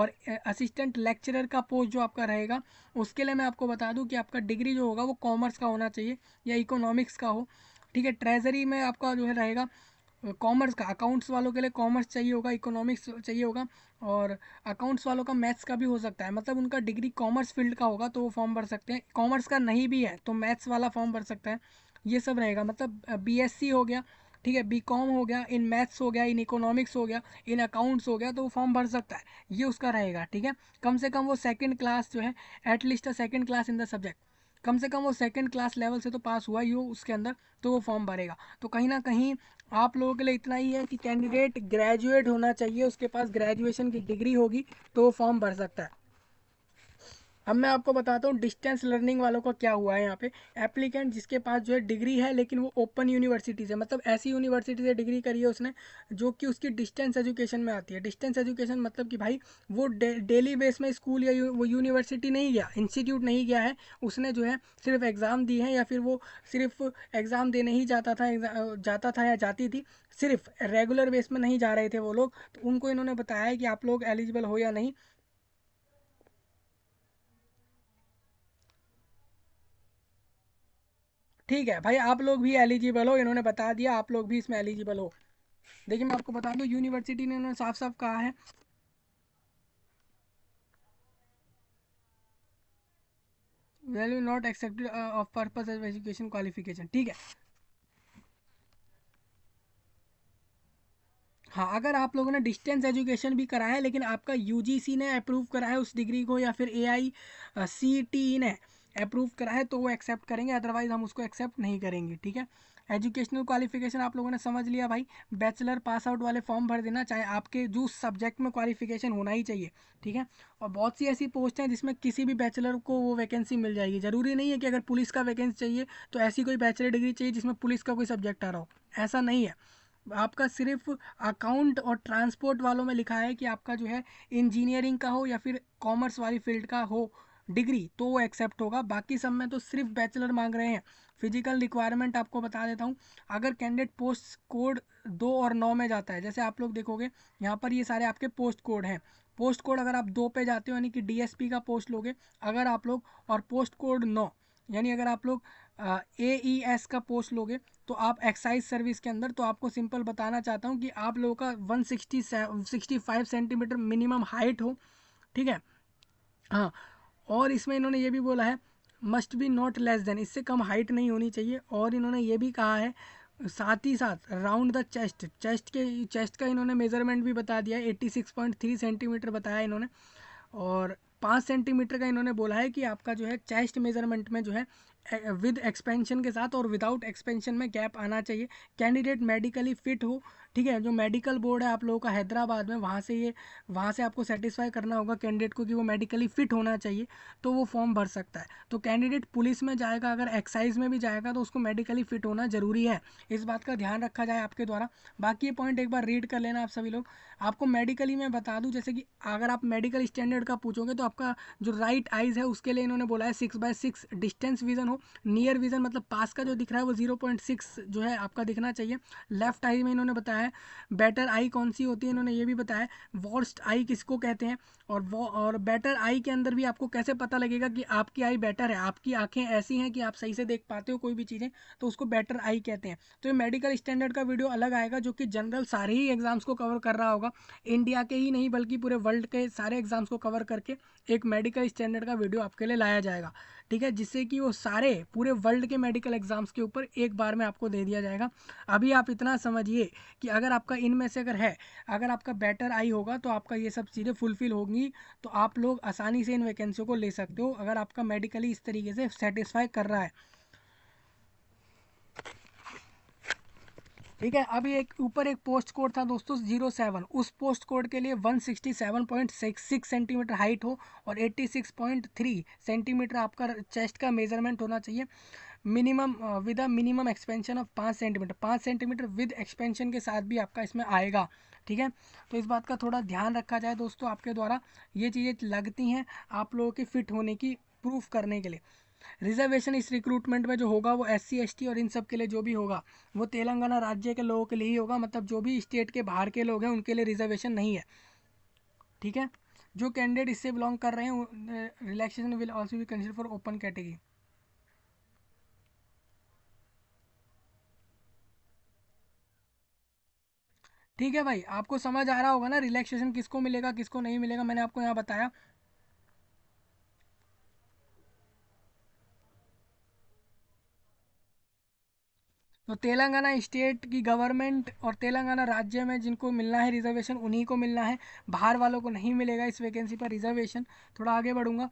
A: और असिस्टेंट लेक्चरर का पोस्ट जो आपका रहेगा उसके लिए मैं आपको बता दूँ कि आपका डिग्री जो होगा वो कॉमर्स का होना चाहिए या इकोनॉमिक्स का हो ठीक है ट्रेजरी में आपका जो है रहेगा कॉमर्स का अकाउंट्स वालों के लिए कॉमर्स चाहिए होगा इकोनॉमिक्स चाहिए होगा और अकाउंट्स वालों का मैथ्स का भी हो सकता है मतलब उनका डिग्री कॉमर्स फील्ड का होगा तो वो फॉर्म भर सकते हैं कॉमर्स का नहीं भी है तो मैथ्स वाला फॉर्म भर सकता है ये सब रहेगा मतलब बी हो गया ठीक है बी कॉम हो गया इन मैथ्स हो गया इन इकोनॉमिक्स हो गया इन अकाउंट्स हो गया तो वो फॉर्म भर सकता है ये उसका रहेगा ठीक है कम से कम वो सेकेंड क्लास जो है at least a second class in the subject कम से कम वो सेकेंड क्लास लेवल से तो पास हुआ ही हो उसके अंदर तो वो फॉर्म भरेगा तो कहीं ना कहीं आप लोगों के लिए इतना ही है कि कैंडिडेट ग्रेजुएट होना चाहिए उसके पास ग्रेजुएशन की डिग्री होगी तो फॉर्म भर सकता है अब मैं आपको बताता हूँ डिस्टेंस लर्निंग वालों का क्या हुआ है यहाँ पे एप्लीकेंट जिसके पास जो है डिग्री है लेकिन वो ओपन यूनिवर्सिटीज़ है मतलब ऐसी यूनिवर्सिटी से डिग्री करी है उसने जो कि उसकी डिस्टेंस एजुकेशन में आती है डिस्टेंस एजुकेशन मतलब कि भाई वो डेली दे, बेस में स्कूल या यू, वो यूनिवर्सिटी नहीं गया इंस्टीट्यूट नहीं गया है उसने जो है सिर्फ एग्ज़ाम दी है या फिर वो सिर्फ एग्ज़ाम देने ही जाता था जाता था या जाती थी सिर्फ रेगुलर बेस में नहीं जा रहे थे वो लोग तो उनको इन्होंने बताया कि आप लोग एलिजिबल हो या नहीं ठीक है भाई आप लोग भी एलिजिबल हो इन्होंने बता दिया आप लोग भी इसमें एलिजिबल हो देखिए मैं आपको बता दूँ यूनिवर्सिटी ने इन्होंने साफ साफ कहा है value not accepted of purpose of education qualification ठीक है हाँ अगर आप लोगों ने डिस्टेंस एजुकेशन भी कराया है लेकिन आपका यूजीसी ने अप्रूव कराया है उस डिग्री को या फिर ए आई सी टी ने अप्रूव करा है तो वो एक्सेप्ट करेंगे अदरवाइज हम उसको एक्सेप्ट नहीं करेंगे ठीक है एजुकेशनल क्वालिफिकेशन आप लोगों ने समझ लिया भाई बैचलर पास आउट वाले फॉर्म भर देना चाहे आपके जो सब्जेक्ट में क्वालिफिकेशन होना ही चाहिए ठीक है और बहुत सी ऐसी पोस्ट हैं जिसमें किसी भी बैचलर को वो वैकेंसी मिल जाएगी ज़रूरी नहीं है कि अगर पुलिस का वैकेंसी चाहिए तो ऐसी कोई बैचलर डिग्री चाहिए जिसमें पुलिस का कोई सब्जेक्ट आ रहा हो ऐसा नहीं है आपका सिर्फ अकाउंट और ट्रांसपोर्ट वालों में लिखा है कि आपका जो है इंजीनियरिंग का हो या फिर कॉमर्स वाली फील्ड का हो डिग्री तो वो एक्सेप्ट होगा बाकी सब में तो सिर्फ बैचलर मांग रहे हैं फिजिकल रिक्वायरमेंट आपको बता देता हूँ अगर कैंडिडेट पोस्ट कोड दो और नौ में जाता है जैसे आप लोग देखोगे यहाँ पर ये सारे आपके पोस्ट कोड हैं पोस्ट कोड अगर आप दो पे जाते हो यानी कि डी का पोस्ट लोगे अगर आप लोग और पोस्ट कोड नौ यानी अगर आप लोग ए ई एस का पोस्ट लोगे तो आप एक्साइज सर्विस के अंदर तो आपको सिंपल बताना चाहता हूँ कि आप लोगों का one sixty sixty five centimetre minimum height हो ठीक है हाँ और इसमें इन्होंने ये भी बोला है must be not less than इससे कम हाइट नहीं होनी चाहिए और इन्होंने ये भी कहा है साथ ही साथ राउंड द चेस्ट चेस्ट के चेस्ट का इन्होंने मेजरमेंट भी बता दिया है eighty six point three centimetre बताया इन्होंने और पाँच सेंटीमीटर का इन्होंने बोला है कि आपका जो है चेस्ट मेजरमेंट में जो है विद एक्सपेंशन के साथ और विदाउट एक्सपेंशन में गैप आना चाहिए कैंडिडेट मेडिकली फिट हो ठीक है जो मेडिकल बोर्ड है आप लोगों का हैदराबाद में वहाँ से ये वहाँ से आपको सेटिस्फाई करना होगा कैंडिडेट को कि वो मेडिकली फिट होना चाहिए तो वो फॉर्म भर सकता है तो कैंडिडेट पुलिस में जाएगा अगर एक्साइज में भी जाएगा तो उसको मेडिकली फिट होना ज़रूरी है इस बात का ध्यान रखा जाए आपके द्वारा बाकी ये पॉइंट एक बार रीड कर लेना आप सभी लोग आपको मेडिकली मैं बता दूँ जैसे कि अगर आप मेडिकल स्टैंडर्ड का पूछोगे तो आपका जो राइट आइज़ है उसके लिए इन्होंने बोला है six by six distance vision हो हो नियर विजन मतलब पास का जो दिख रहा है वो जीरो पॉइंट सिक्स जो है आपका दिखना चाहिए लेफ्ट आई में इन्होंने बताया है बेटर आई कौन सी होती है इन्होंने ये भी बताया वर्स्ट आई किसको कहते हैं और वो और बेटर आई के अंदर भी आपको कैसे पता लगेगा कि आपकी आई बेटर है आपकी आंखें ऐसी हैं कि आप सही से देख पाते हो कोई भी चीज़ें तो उसको बेटर आई कहते हैं तो ये मेडिकल स्टैंडर्ड का वीडियो अलग आएगा जो कि जनरल सारे ही एग्जाम्स को कवर कर रहा होगा इंडिया के ही नहीं बल्कि पूरे वर्ल्ड के सारे एग्जाम्स को कवर करके एक मेडिकल स्टैंडर्ड का वीडियो आपके लिए लाया जाएगा ठीक है जिससे कि वो सारे पूरे वर्ल्ड के मेडिकल एग्जाम्स के ऊपर एक बार में आपको दे दिया जाएगा अभी आप इतना समझिए कि अगर आपका इनमें से अगर है अगर आपका बेटर आई होगा तो आपका ये सब चीज़ें फुलफिल होंगी तो आप लोग आसानी से इन वैकेंसियों को ले सकते हो अगर आपका मेडिकली इस तरीके से सेटिस्फाई कर रहा है ठीक है अभी एक ऊपर एक पोस्ट कोड था दोस्तों जीरो सेवन उस पोस्ट कोड के लिए one sixty seven point six six centimetre height हो और eighty six point three centimetre आपका चेस्ट का मेजरमेंट होना चाहिए minimum with a minimum expansion of पाँच सेंटीमीटर पाँच सेंटीमीटर विद एक्सपेंशन के साथ भी आपका इसमें आएगा ठीक है तो इस बात का थोड़ा ध्यान रखा जाए दोस्तों आपके द्वारा ये चीज़ें लगती हैं आप लोगों के फिट होने की प्रूफ करने के लिए रिजर्वेशन इस रिक्रूटमेंट में जो होगा वो एस सी और इन सब के लिए जो भी होगा वो तेलंगाना राज्य के लोगों के लिए ही होगा मतलब जो भी स्टेट के बाहर के लोग हैं उनके लिए रिजर्वेशन नहीं है ठीक है जो कैंडिडेट इससे बिलोंग कर रहे हैं relaxation will also be consider for open category ठीक है भाई आपको समझ आ रहा होगा ना रिलैक्सेशन किसको मिलेगा किसको नहीं मिलेगा मैंने आपको यहाँ बताया तो तेलंगाना स्टेट की गवर्नमेंट और तेलंगाना राज्य में जिनको मिलना है रिजर्वेशन उन्हीं को मिलना है बाहर वालों को नहीं मिलेगा इस वैकेंसी पर रिजर्वेशन थोड़ा आगे बढ़ूंगा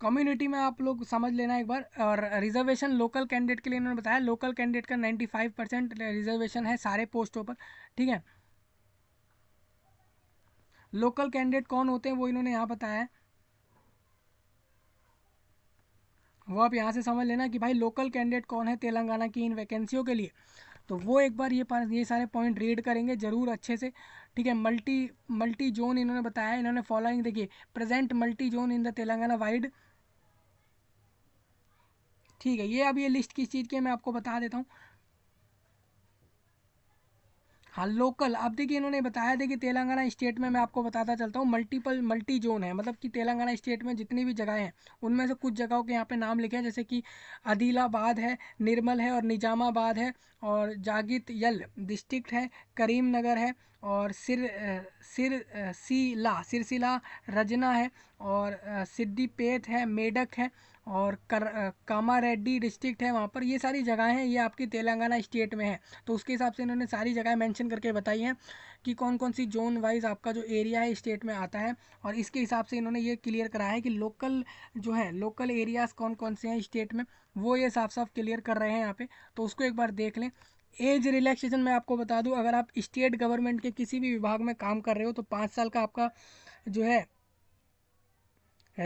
A: कम्युनिटी में आप लोग समझ लेना एक बार और रिजर्वेशन लोकल कैंडिडेट के लिए इन्होंने बताया लोकल कैंडिडेट का फाइव परसेंट रिजर्वेशन है सारे पोस्टों पर ठीक है लोकल कैंडिडेट कौन होते हैं वो इन्होंने यहाँ बताया है वो आप यहाँ से समझ लेना कि भाई लोकल कैंडिडेट कौन है तेलंगाना की इन वैकेंसियों के लिए तो वो एक बार ये पास ये सारे पॉइंट रीड करेंगे ज़रूर अच्छे से ठीक है मल्टी मल्टी जोन इन्होंने बताया इन्होंने फॉलोइंग देखिए present multi zone in the Telangana wide ठीक है ये अब ये लिस्ट किस चीज़ की है मैं आपको बता देता हूँ हाँ लोकल आप देखिए इन्होंने बताया देखिए तेलंगाना स्टेट में मैं आपको बताता चलता हूँ मल्टीपल मल्टी जोन है मतलब कि तेलंगाना स्टेट में जितनी भी जगह हैं उनमें से कुछ जगहों के यहाँ पे नाम लिखे हैं जैसे कि आदिलाबाद है निर्मल है और निजामाबाद है और जागित यल डिस्ट्रिक्ट है करीमनगर है और सिर सिर सिला सिरसिला रजना है और सिद्दीपेट है मेडक है और कर कामारेड्डी डिस्ट्रिक्ट है वहाँ पर ये सारी जगह हैं ये आपकी तेलंगाना स्टेट में है तो उसके हिसाब से इन्होंने सारी जगह मेंशन करके बताई हैं कि कौन कौन सी जोन वाइज आपका जो एरिया है स्टेट में आता है और इसके हिसाब से इन्होंने ये क्लियर कराया है कि लोकल जो है लोकल एरियाज़ कौन कौन से हैं स्टेट में वो ये साफ साफ क्लियर कर रहे हैं यहाँ पर तो उसको एक बार देख लें एज रिलैक्सेशन मैं आपको बता दूं अगर आप स्टेट गवर्नमेंट के किसी भी विभाग में काम कर रहे हो तो पाँच साल का आपका जो है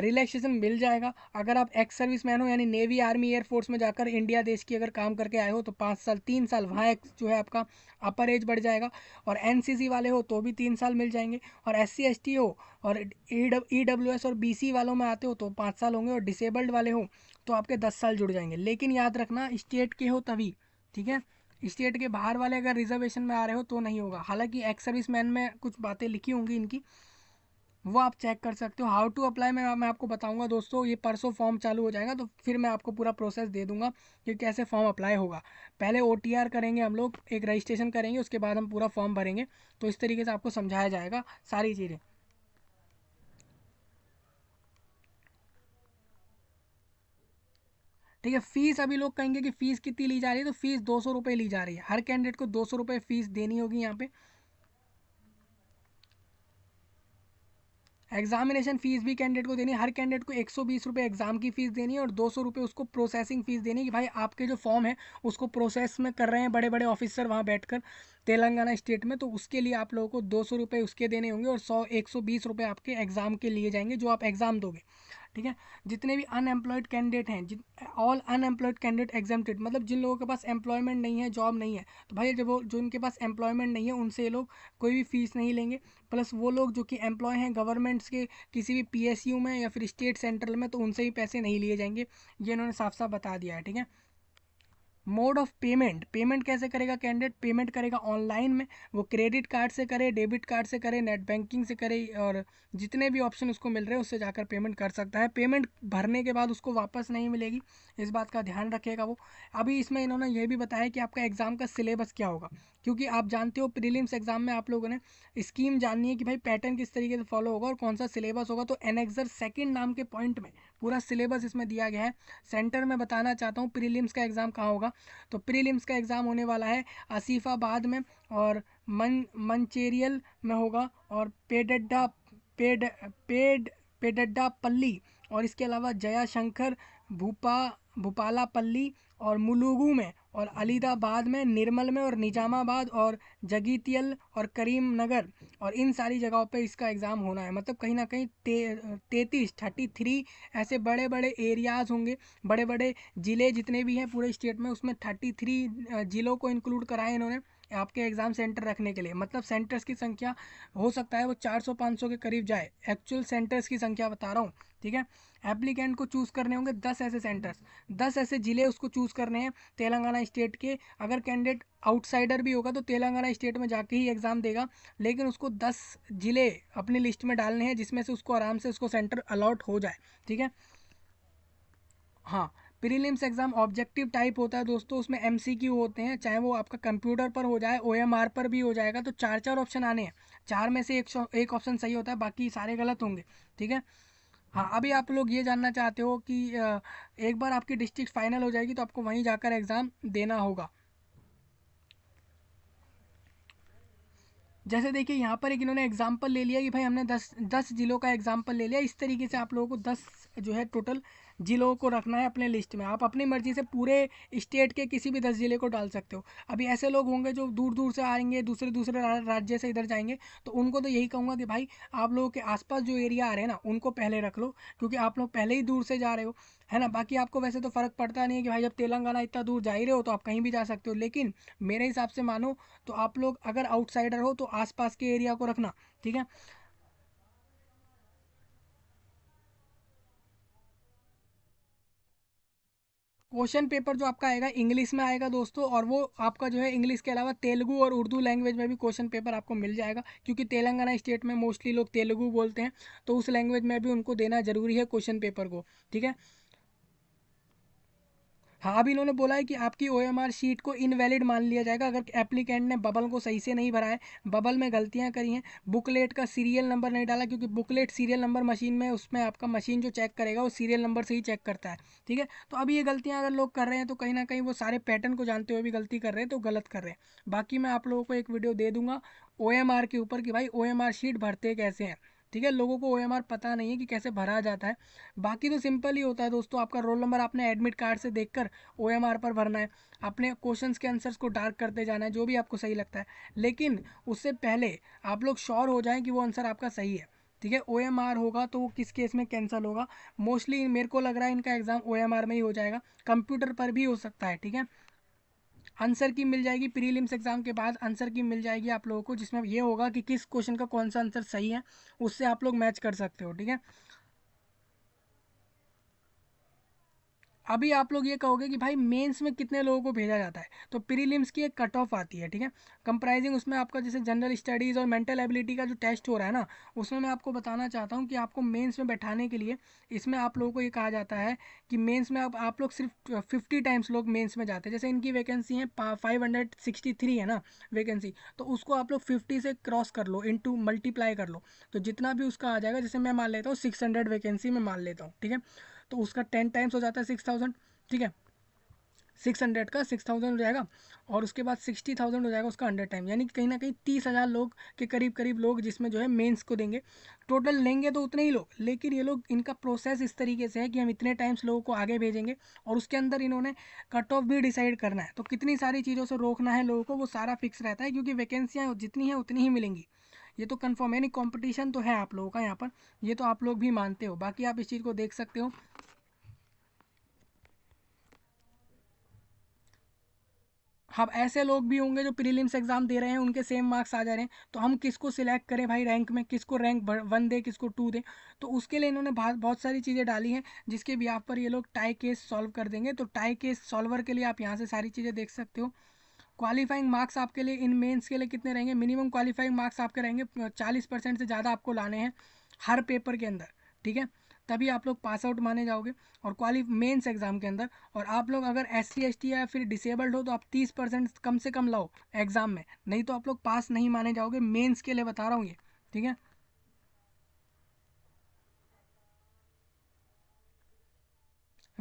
A: रिलैक्सेशन मिल जाएगा अगर आप एक्स सर्विस मैन हो यानी नेवी आर्मी एयरफोर्स में जाकर इंडिया देश की अगर काम करके आए हो तो पाँच साल तीन साल वहाँ एक जो है आपका अपर एज बढ़ जाएगा और एनसीसी वाले हो तो भी तीन साल मिल जाएंगे और एस सी हो और ई डब्ल्यू एस और बीसी वालों में आते हो तो पाँच साल होंगे और डिसेबल्ड वाले हो तो आपके दस साल जुड़ जाएंगे लेकिन याद रखना स्टेट के हो तभी ठीक है स्टेट के बाहर वाले अगर रिजर्वेशन में आ रहे हो तो नहीं होगा हालांकि एक्स सर्विस मैन में कुछ बातें लिखी होंगी इनकी वो आप चेक कर सकते हो हाउ टू अप्लाई मैं मैं आपको बताऊंगा दोस्तों ये परसों फॉर्म चालू हो जाएगा तो फिर मैं आपको पूरा प्रोसेस दे दूंगा कि कैसे फॉर्म अप्लाई होगा पहले ओ करेंगे हम लोग एक रजिस्ट्रेशन करेंगे उसके बाद हम पूरा फॉर्म भरेंगे तो इस तरीके से आपको समझाया जाएगा सारी चीज़ें ठीक है फीस अभी लोग कहेंगे कि फ़ीस कितनी ली जा रही है तो फीस दो सौ रुपये ली जा रही है हर कैंडिडेट को दो सौ रुपये फीस देनी होगी यहाँ पे एग्जामिनेशन फीस भी कैंडिडेट को देनी है हर कैंडिडेट को एक सौ बीस रुपये एग्जाम की फीस देनी है और दो सौ रुपये उसको प्रोसेसिंग फीस देनी है कि भाई आपके जो फॉर्म है उसको प्रोसेस में कर रहे हैं बड़े बड़े ऑफिसर वहाँ बैठकर तेलंगाना स्टेट में तो उसके लिए आप लोगों को दो सौ रुपये उसके देने होंगे और सौ एक सौ बीस रुपये आपके एग्ज़ाम के लिए जाएंगे जो आप एग्ज़ाम दोगे ठीक है जितने भी अनएम्प्लॉयड कैंडिडेट हैं ऑल अनएम्प्लॉयड कैंडिडेट एग्जामटेड मतलब जिन लोगों के पास एम्प्लॉयमेंट नहीं है जॉब नहीं है तो भाई जब वो जो उनके पास एम्प्लॉयमेंट नहीं है उनसे ये लोग कोई भी फीस नहीं लेंगे प्लस वो लोग जो कि एम्प्लॉय हैं गवर्नमेंट्स के किसी भी पी में या फिर स्टेट सेंट्रल में तो उनसे भी पैसे नहीं लिए जाएंगे ये इन्होंने साफ साफ बता दिया है ठीक है मोड ऑफ पेमेंट पेमेंट कैसे करेगा कैंडिडेट पेमेंट करेगा ऑनलाइन में वो क्रेडिट कार्ड से करे डेबिट कार्ड से करे नेट बैंकिंग से करे और जितने भी ऑप्शन उसको मिल रहे हैं उससे जाकर पेमेंट कर सकता है पेमेंट भरने के बाद उसको वापस नहीं मिलेगी इस बात का ध्यान रखेगा वो अभी इसमें इन्होंने यह भी बताया कि आपका एग्ज़ाम का सिलेबस क्या होगा क्योंकि आप जानते हो प्रीलिम्स एग्ज़ाम में आप लोगों ने स्कीम जाननी है कि भाई पैटर्न किस तरीके से फॉलो होगा और कौन सा सिलेबस होगा तो एनेक्सर सेकेंड नाम के पॉइंट में पूरा सिलेबस इसमें दिया गया है सेंटर में बताना चाहता हूँ प्रीलिम्स का एग्ज़ाम कहाँ होगा तो प्रीलिम्स का एग्ज़ाम होने वाला है आसिफाबाद में और मन मंचेरियल में होगा और पेडड्डा पेड पेड पेडड्डा पल्ली और इसके अलावा जयाशंकर भूपा पल्ली और मुलुगू में और अलीदाबाद में निर्मल में और निजामाबाद और जगीतियल और करीमनगर और इन सारी जगहों पे इसका एग्ज़ाम होना है मतलब कहीं ना कहीं ते थर्टी थ्री ऐसे बड़े बड़े एरियाज़ होंगे बड़े बड़े ज़िले जितने भी हैं पूरे स्टेट में उसमें थर्टी थ्री ज़िलों को इंक्लूड कराए इन्होंने आपके एग्ज़ाम सेंटर रखने के लिए मतलब सेंटर्स की संख्या हो सकता है वो 400-500 के करीब जाए एक्चुअल सेंटर्स की संख्या बता रहा हूँ ठीक है एप्लीकेंट को चूज़ करने होंगे दस ऐसे सेंटर्स दस ऐसे ज़िले उसको चूज़ करने हैं तेलंगाना स्टेट के अगर कैंडिडेट आउटसाइडर भी होगा तो तेलंगाना स्टेट में जाके ही एग्ज़ाम देगा लेकिन उसको दस ज़िले अपनी लिस्ट में डालने हैं जिसमें से उसको आराम से उसको सेंटर अलाट हो जाए ठीक है हाँ प्रीलिम्स एग्जाम ऑब्जेक्टिव टाइप होता है दोस्तों उसमें एम होते हैं चाहे वो आपका कंप्यूटर पर हो जाए ओ पर भी हो जाएगा तो चार चार ऑप्शन आने हैं चार में से एक एक ऑप्शन सही होता है बाकी सारे गलत होंगे ठीक है हाँ अभी आप लोग ये जानना चाहते हो कि एक बार आपकी डिस्ट्रिक्ट फाइनल हो जाएगी तो आपको वहीं जाकर एग्ज़ाम देना होगा जैसे देखिए यहाँ पर एक इन्होंने एग्ज़ाम्पल ले लिया कि भाई हमने दस दस ज़िलों का एग्ज़ाम्पल ले लिया इस तरीके से आप लोगों को दस जो है टोटल ज़िलों को रखना है अपने लिस्ट में आप अपनी मर्ज़ी से पूरे स्टेट के किसी भी दस ज़िले को डाल सकते हो अभी ऐसे लोग होंगे जो दूर दूर से आएंगे दूसरे दूसरे राज्य से इधर जाएंगे तो उनको तो यही कहूँगा कि भाई आप लोगों के आसपास जो एरिया आ रहे हैं ना उनको पहले रख लो क्योंकि आप लोग पहले ही दूर से जा रहे हो है ना बाकी आपको वैसे तो फ़र्क पड़ता नहीं है कि भाई जब तेलंगाना इतना दूर जा ही रहे हो तो आप कहीं भी जा सकते हो लेकिन मेरे हिसाब से मानो तो आप लोग अगर आउटसाइडर हो तो आसपास के एरिया को रखना ठीक है क्वेश्चन पेपर जो आपका आएगा इंग्लिश में आएगा दोस्तों और वो आपका जो है इंग्लिश के अलावा तेलुगु और उर्दू लैंग्वेज में भी क्वेश्चन पेपर आपको मिल जाएगा क्योंकि तेलंगाना स्टेट में मोस्टली लोग तेलुगु बोलते हैं तो उस लैंग्वेज में भी उनको देना जरूरी है क्वेश्चन पेपर को ठीक है हाँ अभी इन्होंने बोला है कि आपकी ओ शीट को इनवैलिड मान लिया जाएगा अगर एप्लीकेंट ने बबल को सही से नहीं भरा है बबल में गलतियाँ करी हैं बुकलेट का सीरियल नंबर नहीं डाला क्योंकि बुकलेट सीरियल नंबर मशीन में उसमें आपका मशीन जो चेक करेगा वो सीरियल नंबर से ही चेक करता है ठीक है तो अब ये गलतियाँ अगर लोग कर रहे हैं तो कहीं ना कहीं वो सारे पैटर्न को जानते हुए भी गलती कर रहे हैं तो गलत कर रहे हैं बाकी मैं आप लोगों को एक वीडियो दे दूँगा ओ के ऊपर कि भाई ओ शीट भरते कैसे हैं ठीक है लोगों को ओ पता नहीं है कि कैसे भरा जाता है बाकी तो सिंपल ही होता है दोस्तों आपका रोल नंबर आपने एडमिट कार्ड से देख कर पर भरना है अपने क्वेश्चन के आंसर्स को डार्क करते जाना है जो भी आपको सही लगता है लेकिन उससे पहले आप लोग श्योर हो जाएँ कि वो आंसर आपका सही है ठीक है ओ एम आर होगा तो वो किस केस में कैंसिल होगा मोस्टली मेरे को लग रहा है इनका एग्ज़ाम ओ एम आर में ही हो जाएगा कंप्यूटर पर भी हो सकता है ठीक है आंसर की मिल जाएगी प्रीलिम्स एग्जाम के बाद आंसर की मिल जाएगी आप लोगों को जिसमें ये होगा कि किस क्वेश्चन का कौन सा आंसर सही है उससे आप लोग मैच कर सकते हो ठीक है अभी आप लोग ये कहोगे कि भाई मेंस में कितने लोगों को भेजा जाता है तो प्रीलिम्स की एक कट ऑफ आती है ठीक है कंप्राइजिंग उसमें आपका जैसे जनरल स्टडीज़ और मेंटल एबिलिटी का जो टेस्ट हो रहा है ना उसमें मैं आपको बताना चाहता हूँ कि आपको मेंस में बैठाने के लिए इसमें आप लोगों को ये कहा जाता है कि मेन्स में आप आप लोग सिर्फ फिफ्टी टाइम्स लोग मेन्स में जाते हैं जैसे इनकी वैकेंसी है फाइव हंड्रेड सिक्सटी थ्री है ना वैकेंसी तो उसको आप लोग फिफ्टी से क्रॉस कर लो इंटू मल्टीप्लाई कर लो तो जितना भी उसका आ जाएगा जैसे मैं मान लेता हूँ सिक्स हंड्रेड वैकेंसी में मान लेता हूँ ठीक है तो उसका टेन टाइम्स हो जाता है सिक्स थाउजेंड ठीक है सिक्स हंड्रेड का सिक्स थाउजेंड हो जाएगा और उसके बाद सिक्सटी थाउजेंड हो जाएगा उसका हंड्रेड टाइम यानी कि कहीं ना कहीं तीस हज़ार लोग के करीब करीब लोग जिसमें जो है मेंस को देंगे टोटल लेंगे तो उतने ही लोग लेकिन ये लोग इनका प्रोसेस इस तरीके से है कि हम इतने टाइम्स लोगों को आगे भेजेंगे और उसके अंदर इन्होंने कट ऑफ भी डिसाइड करना है तो कितनी सारी चीज़ों से रोकना है लोगों को वो सारा फिक्स रहता है क्योंकि वैकेंसियाँ जितनी हैं उतनी ही मिलेंगी ये तो कन्फर्म यानी कॉम्पिटिशन तो है आप लोगों का यहाँ पर ये तो आप लोग भी मानते हो बाकी आप इस चीज़ को देख सकते हो अब हाँ ऐसे लोग भी होंगे जो प्रीलिम्स एग्जाम दे रहे हैं उनके सेम मार्क्स आ जा रहे हैं तो हम किसको सिलेक्ट करें भाई रैंक में किसको रैंक वन दे किसको टू दे तो उसके लिए इन्होंने बहुत सारी चीज़ें डाली हैं जिसके भी आप पर ये लोग टाई केस सॉल्व कर देंगे तो टाई केस सॉल्वर के लिए आप यहाँ से सारी चीज़ें देख सकते हो क्वालिफाइंग मार्क्स आपके लिए इन मेंस के लिए कितने रहेंगे मिनिमम क्वालिफाइंग मार्क्स आपके रहेंगे चालीस परसेंट से ज़्यादा आपको लाने हैं हर पेपर के अंदर ठीक है तभी आप लोग पास आउट माने जाओगे और क्वाली मेंस एग्ज़ाम के अंदर और आप लोग अगर एस सी या फिर डिसेबल्ड हो तो आप तीस परसेंट कम से कम लाओ एग्ज़ाम में नहीं तो आप लोग पास नहीं माने जाओगे मेन्स के लिए बता रहा हूँ ये ठीक है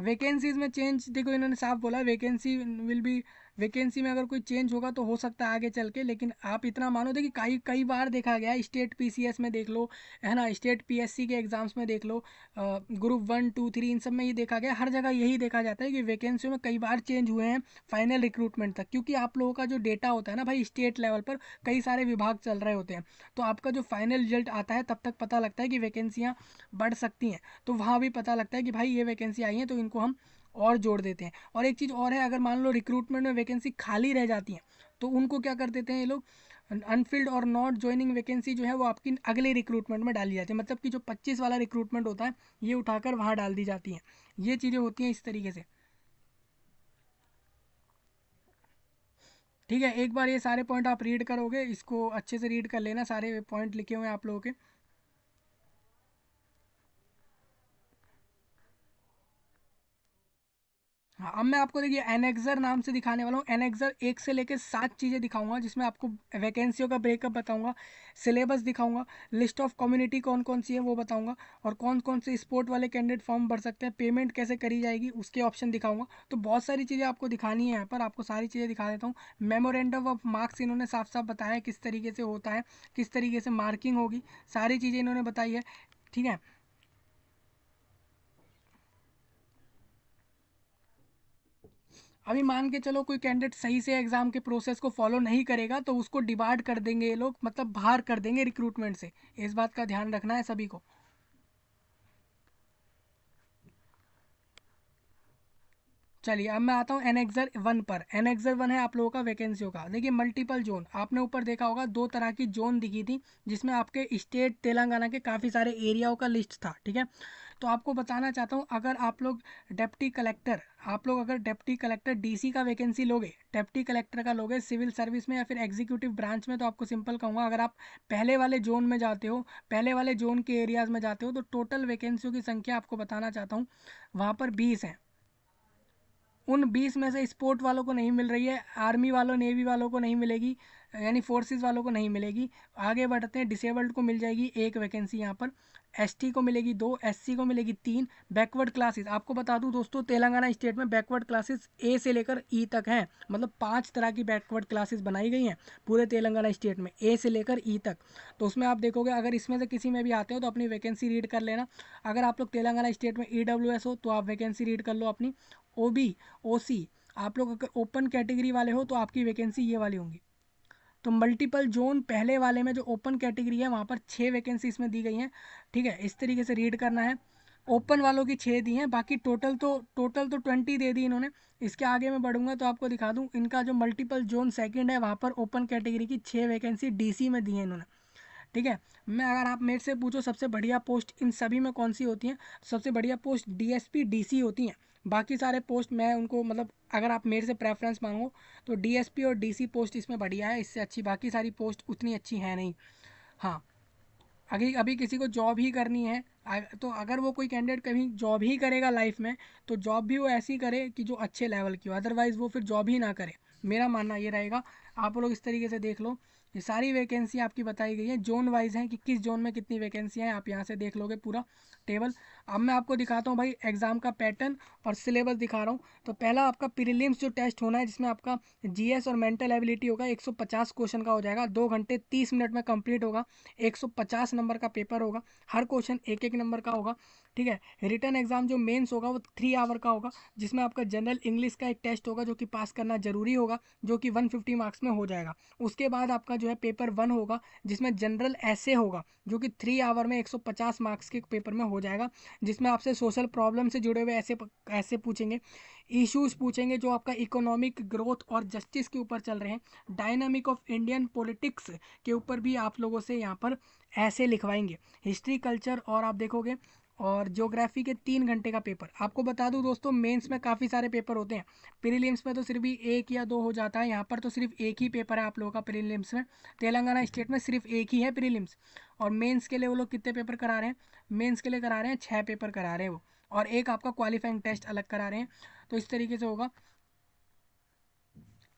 A: वैकेंसीज में चेंज देखो इन्होंने साफ बोला वैकेंसी विल बी वैकेंसी में अगर कोई चेंज होगा तो हो सकता है आगे चल के लेकिन आप इतना मानो देखिए कई कई बार देखा गया स्टेट पीसीएस में देख लो है ना स्टेट पीएससी के एग्ज़ाम्स में देख लो ग्रुप वन टू थ्री इन सब में ये देखा गया हर जगह यही देखा जाता है कि वैकेंसी में कई बार चेंज हुए हैं फाइनल रिक्रूटमेंट तक क्योंकि आप लोगों का जो डेटा होता है ना भाई स्टेट लेवल पर कई सारे विभाग चल रहे होते हैं तो आपका जो फाइनल रिजल्ट आता है तब तक पता लगता है कि वैकेंसियाँ बढ़ सकती हैं तो वहाँ भी पता लगता है कि भाई ये वैकेंसी आई हैं तो इनको हम और जोड़ देते हैं और एक चीज़ और है अगर मान लो रिक्रूटमेंट में वैकेंसी खाली रह जाती है तो उनको क्या कर देते हैं ये लोग अनफिल्ड और नॉट ज्वाइनिंग वैकेंसी जो है वो आपकी अगले रिक्रूटमेंट में डाली जाती है मतलब कि जो 25 वाला रिक्रूटमेंट होता है ये उठाकर वहाँ डाल दी जाती हैं ये चीज़ें होती हैं इस तरीके से ठीक है एक बार ये सारे पॉइंट आप रीड करोगे इसको अच्छे से रीड कर लेना सारे पॉइंट लिखे हुए हैं आप लोगों के हाँ अब मैं आपको देखिए एनेक्जर नाम से दिखाने वाला हूँ एनेक्जर एक से लेकर सात चीज़ें दिखाऊंगा जिसमें आपको वैकेंसियों का ब्रेकअप बताऊंगा सिलेबस दिखाऊंगा लिस्ट ऑफ कम्युनिटी कौन कौन सी है वो बताऊंगा और कौन कौन से स्पोर्ट वाले कैंडिडेट फॉर्म भर सकते हैं पेमेंट कैसे करी जाएगी उसके ऑप्शन दिखाऊंगा तो बहुत सारी चीज़ें आपको दिखानी है यहाँ पर आपको सारी चीज़ें दिखा देता हूँ मेमोरेंडम ऑफ मार्क्स इन्होंने साफ साफ बताया किस तरीके से होता है किस तरीके से मार्किंग होगी सारी चीज़ें इन्होंने बताई है ठीक है अभी मान के चलो कोई कैंडिडेट सही से एग्ज़ाम के प्रोसेस को फॉलो नहीं करेगा तो उसको डिबार्ड कर देंगे ये लोग मतलब बाहर कर देंगे रिक्रूटमेंट से इस बात का ध्यान रखना है सभी को चलिए अब मैं आता हूँ एनएक्सर वन पर एनेक्सर वन है आप लोगों का वैकेंसियों का देखिए मल्टीपल जोन आपने ऊपर देखा होगा दो तरह की जोन दिखी थी जिसमें आपके स्टेट तेलंगाना के काफ़ी सारे एरियाओं का लिस्ट था ठीक है तो आपको बताना चाहता हूँ अगर आप लोग डेप्टी कलेक्टर आप लोग अगर डेप्टी कलेक्टर डीसी का वैकेंसी लोगे डेप्टी कलेक्टर का लोगे सिविल सर्विस में या फिर एग्जीक्यूटिव ब्रांच में तो आपको सिंपल कहूँगा अगर आप पहले वाले जोन में जाते हो पहले वाले जोन के एरियाज़ में जाते हो तो टोटल वैकेंसियों की संख्या आपको बताना चाहता हूँ वहाँ पर बीस हैं उन बीस में से स्पोर्ट वालों को नहीं मिल रही है आर्मी वालों नेवी वालों को नहीं मिलेगी यानी फोर्सेस वालों को नहीं मिलेगी आगे बढ़ते हैं डिसेबल्ड को मिल जाएगी एक वैकेंसी यहाँ पर एसटी को मिलेगी दो एससी को मिलेगी तीन बैकवर्ड क्लासेस आपको बता दूं दोस्तों तेलंगाना स्टेट में बैकवर्ड क्लासेस ए से लेकर ई e तक हैं मतलब पांच तरह की बैकवर्ड क्लासेस बनाई गई हैं पूरे तेलंगाना स्टेट में ए से लेकर ई e तक तो उसमें आप देखोगे अगर इसमें से किसी में भी आते हो तो अपनी वैकेंसी रीड कर लेना अगर आप लोग तेलंगाना स्टेट में ई e हो तो आप वैकेंसी रीड कर लो अपनी ओ बी आप लोग अगर ओपन कैटेगरी वाले हो तो आपकी वैकेंसी ये वाली होंगी तो मल्टीपल जोन पहले वाले में जो ओपन कैटेगरी है वहाँ पर छः वैकेंसी इसमें दी गई हैं ठीक है इस तरीके से रीड करना है ओपन वालों की छः दी हैं बाकी टोटल तो टोटल तो ट्वेंटी दे दी इन्होंने इसके आगे मैं बढ़ूंगा तो आपको दिखा दूँ इनका जो मल्टीपल जोन सेकंड है वहाँ पर ओपन कैटेगरी की छः वैकेंसी डीसी में दी है इन्होंने ठीक है मैं अगर आप मेरे से पूछो सबसे बढ़िया पोस्ट इन सभी में कौन सी होती हैं सबसे बढ़िया पोस्ट डी एस होती हैं बाकी सारे पोस्ट मैं उनको मतलब अगर आप मेरे से प्रेफरेंस मांगो तो डीएसपी और डीसी पोस्ट इसमें बढ़िया है इससे अच्छी बाकी सारी पोस्ट उतनी अच्छी है नहीं हाँ अभी अभी किसी को जॉब ही करनी है तो अगर वो कोई कैंडिडेट कभी जॉब ही करेगा लाइफ में तो जॉब भी वो ऐसी करे कि जो अच्छे लेवल की हो अदरवाइज़ वो फिर जॉब ही ना करे मेरा मानना ये रहेगा आप लोग इस तरीके से देख लो ये सारी वैकेंसी आपकी बताई गई है जोन वाइज हैं कि किस जोन में कितनी वैकेंसी हैं आप यहाँ से देख लोगे पूरा टेबल अब मैं आपको दिखाता हूँ भाई एग्ज़ाम का पैटर्न और सिलेबस दिखा रहा हूँ तो पहला आपका प्रीलिम्स जो टेस्ट होना है जिसमें आपका जीएस और मेंटल एबिलिटी होगा 150 क्वेश्चन का हो जाएगा दो घंटे तीस मिनट में कंप्लीट होगा 150 नंबर का पेपर होगा हर क्वेश्चन एक एक नंबर का होगा ठीक है रिटर्न एग्जाम जो मेंस होगा वो थ्री आवर का होगा जिसमें आपका जनरल इंग्लिश का एक टेस्ट होगा जो कि पास करना जरूरी होगा जो कि 150 मार्क्स में हो जाएगा उसके बाद आपका जो है पेपर वन होगा जिसमें जनरल ऐसे होगा जो कि थ्री आवर में 150 मार्क्स के पेपर में हो जाएगा जिसमें आपसे सोशल प्रॉब्लम से जुड़े हुए ऐसे ऐसे पूछेंगे इश्यूज पूछेंगे जो आपका इकोनॉमिक ग्रोथ और जस्टिस के ऊपर चल रहे हैं डायनामिक ऑफ इंडियन पॉलिटिक्स के ऊपर भी आप लोगों से यहाँ पर ऐसे लिखवाएंगे हिस्ट्री कल्चर और आप देखोगे और ज्योग्राफी के तीन घंटे का पेपर आपको बता दूं दोस्तों मेंस में काफ़ी सारे पेपर होते हैं प्रीलिम्स में तो सिर्फ भी एक या दो हो जाता है यहाँ पर तो सिर्फ एक ही पेपर है आप लोगों का प्रीलिम्स में तेलंगाना स्टेट में सिर्फ एक ही है प्रीलिम्स और मेंस के लिए वो लोग कितने पेपर करा रहे हैं मेन्स के लिए करा रहे हैं छः पेपर करा रहे हैं वो और एक आपका क्वालिफाइंग टेस्ट अलग करा रहे हैं तो इस तरीके से होगा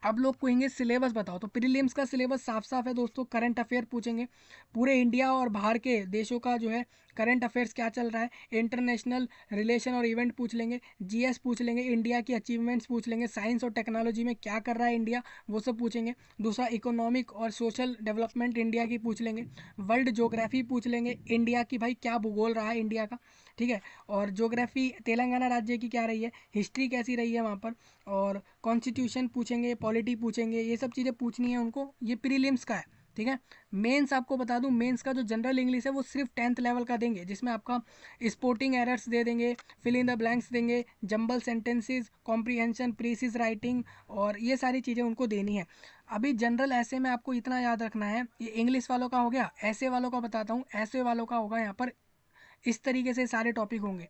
A: अब लोग कहेंगे सिलेबस बताओ तो प्रीलिम्स का सिलेबस साफ साफ है दोस्तों करंट अफेयर पूछेंगे पूरे इंडिया और बाहर के देशों का जो है करंट अफेयर्स क्या चल रहा है इंटरनेशनल रिलेशन और इवेंट पूछ लेंगे जीएस पूछ लेंगे इंडिया की अचीवमेंट्स पूछ लेंगे साइंस और टेक्नोलॉजी में क्या कर रहा है इंडिया वो सब पूछेंगे दूसरा इकोनॉमिक और सोशल डेवलपमेंट इंडिया की पूछ लेंगे वर्ल्ड जोग्राफी पूछ लेंगे इंडिया की भाई क्या भूगोल रहा है इंडिया का ठीक है और जोग्राफ़ी तेलंगाना राज्य की क्या रही है हिस्ट्री कैसी रही है वहाँ पर और कॉन्स्टिट्यूशन पूछेंगे पॉलिटी पूछेंगे ये सब चीज़ें पूछनी है उनको ये प्रीलिम्स का है ठीक है मेंस आपको बता दूं मेंस का जो जनरल इंग्लिश है वो सिर्फ टेंथ लेवल का देंगे जिसमें आपका स्पोर्टिंग एरर्स दे देंगे फिल इन द ब्लैंक्स देंगे jumble sentences comprehension precis writing और ये सारी चीज़ें उनको देनी है अभी जनरल ऐसे में आपको इतना याद रखना है ये इंग्लिश वालों का हो गया ऐसे वालों का बताता हूँ ऐसे वालों का होगा यहाँ पर इस तरीके से सारे टॉपिक होंगे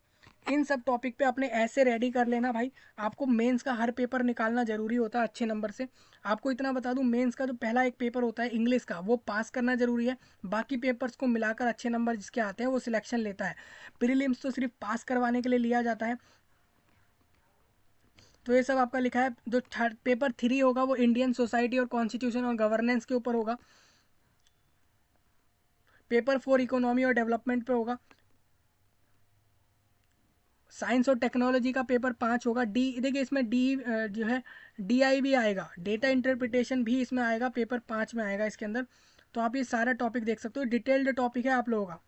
A: इन सब टॉपिक पे अपने ऐसे रेडी कर लेना भाई आपको मेंस का हर पेपर निकालना ज़रूरी होता है अच्छे नंबर से आपको इतना बता दूं मेंस का जो पहला एक पेपर होता है इंग्लिश का वो पास करना ज़रूरी है बाकी पेपर्स को मिलाकर अच्छे नंबर जिसके आते हैं वो सिलेक्शन लेता है प्रीलिम्स तो सिर्फ पास करवाने के लिए लिया जाता है तो ये सब आपका लिखा है जो थर्ड पेपर थ्री होगा वो इंडियन सोसाइटी और कॉन्स्टिट्यूशन और गवर्नेंस के ऊपर होगा पेपर फोर इकोनॉमी और डेवलपमेंट पे होगा साइंस और टेक्नोलॉजी का पेपर पाँच होगा डी देखिए इसमें डी जो है डी आई भी आएगा डेटा इंटरप्रिटेशन भी इसमें आएगा पेपर पाँच में आएगा इसके अंदर तो आप ये सारा टॉपिक देख सकते हो डिटेल्ड टॉपिक है आप लोगों का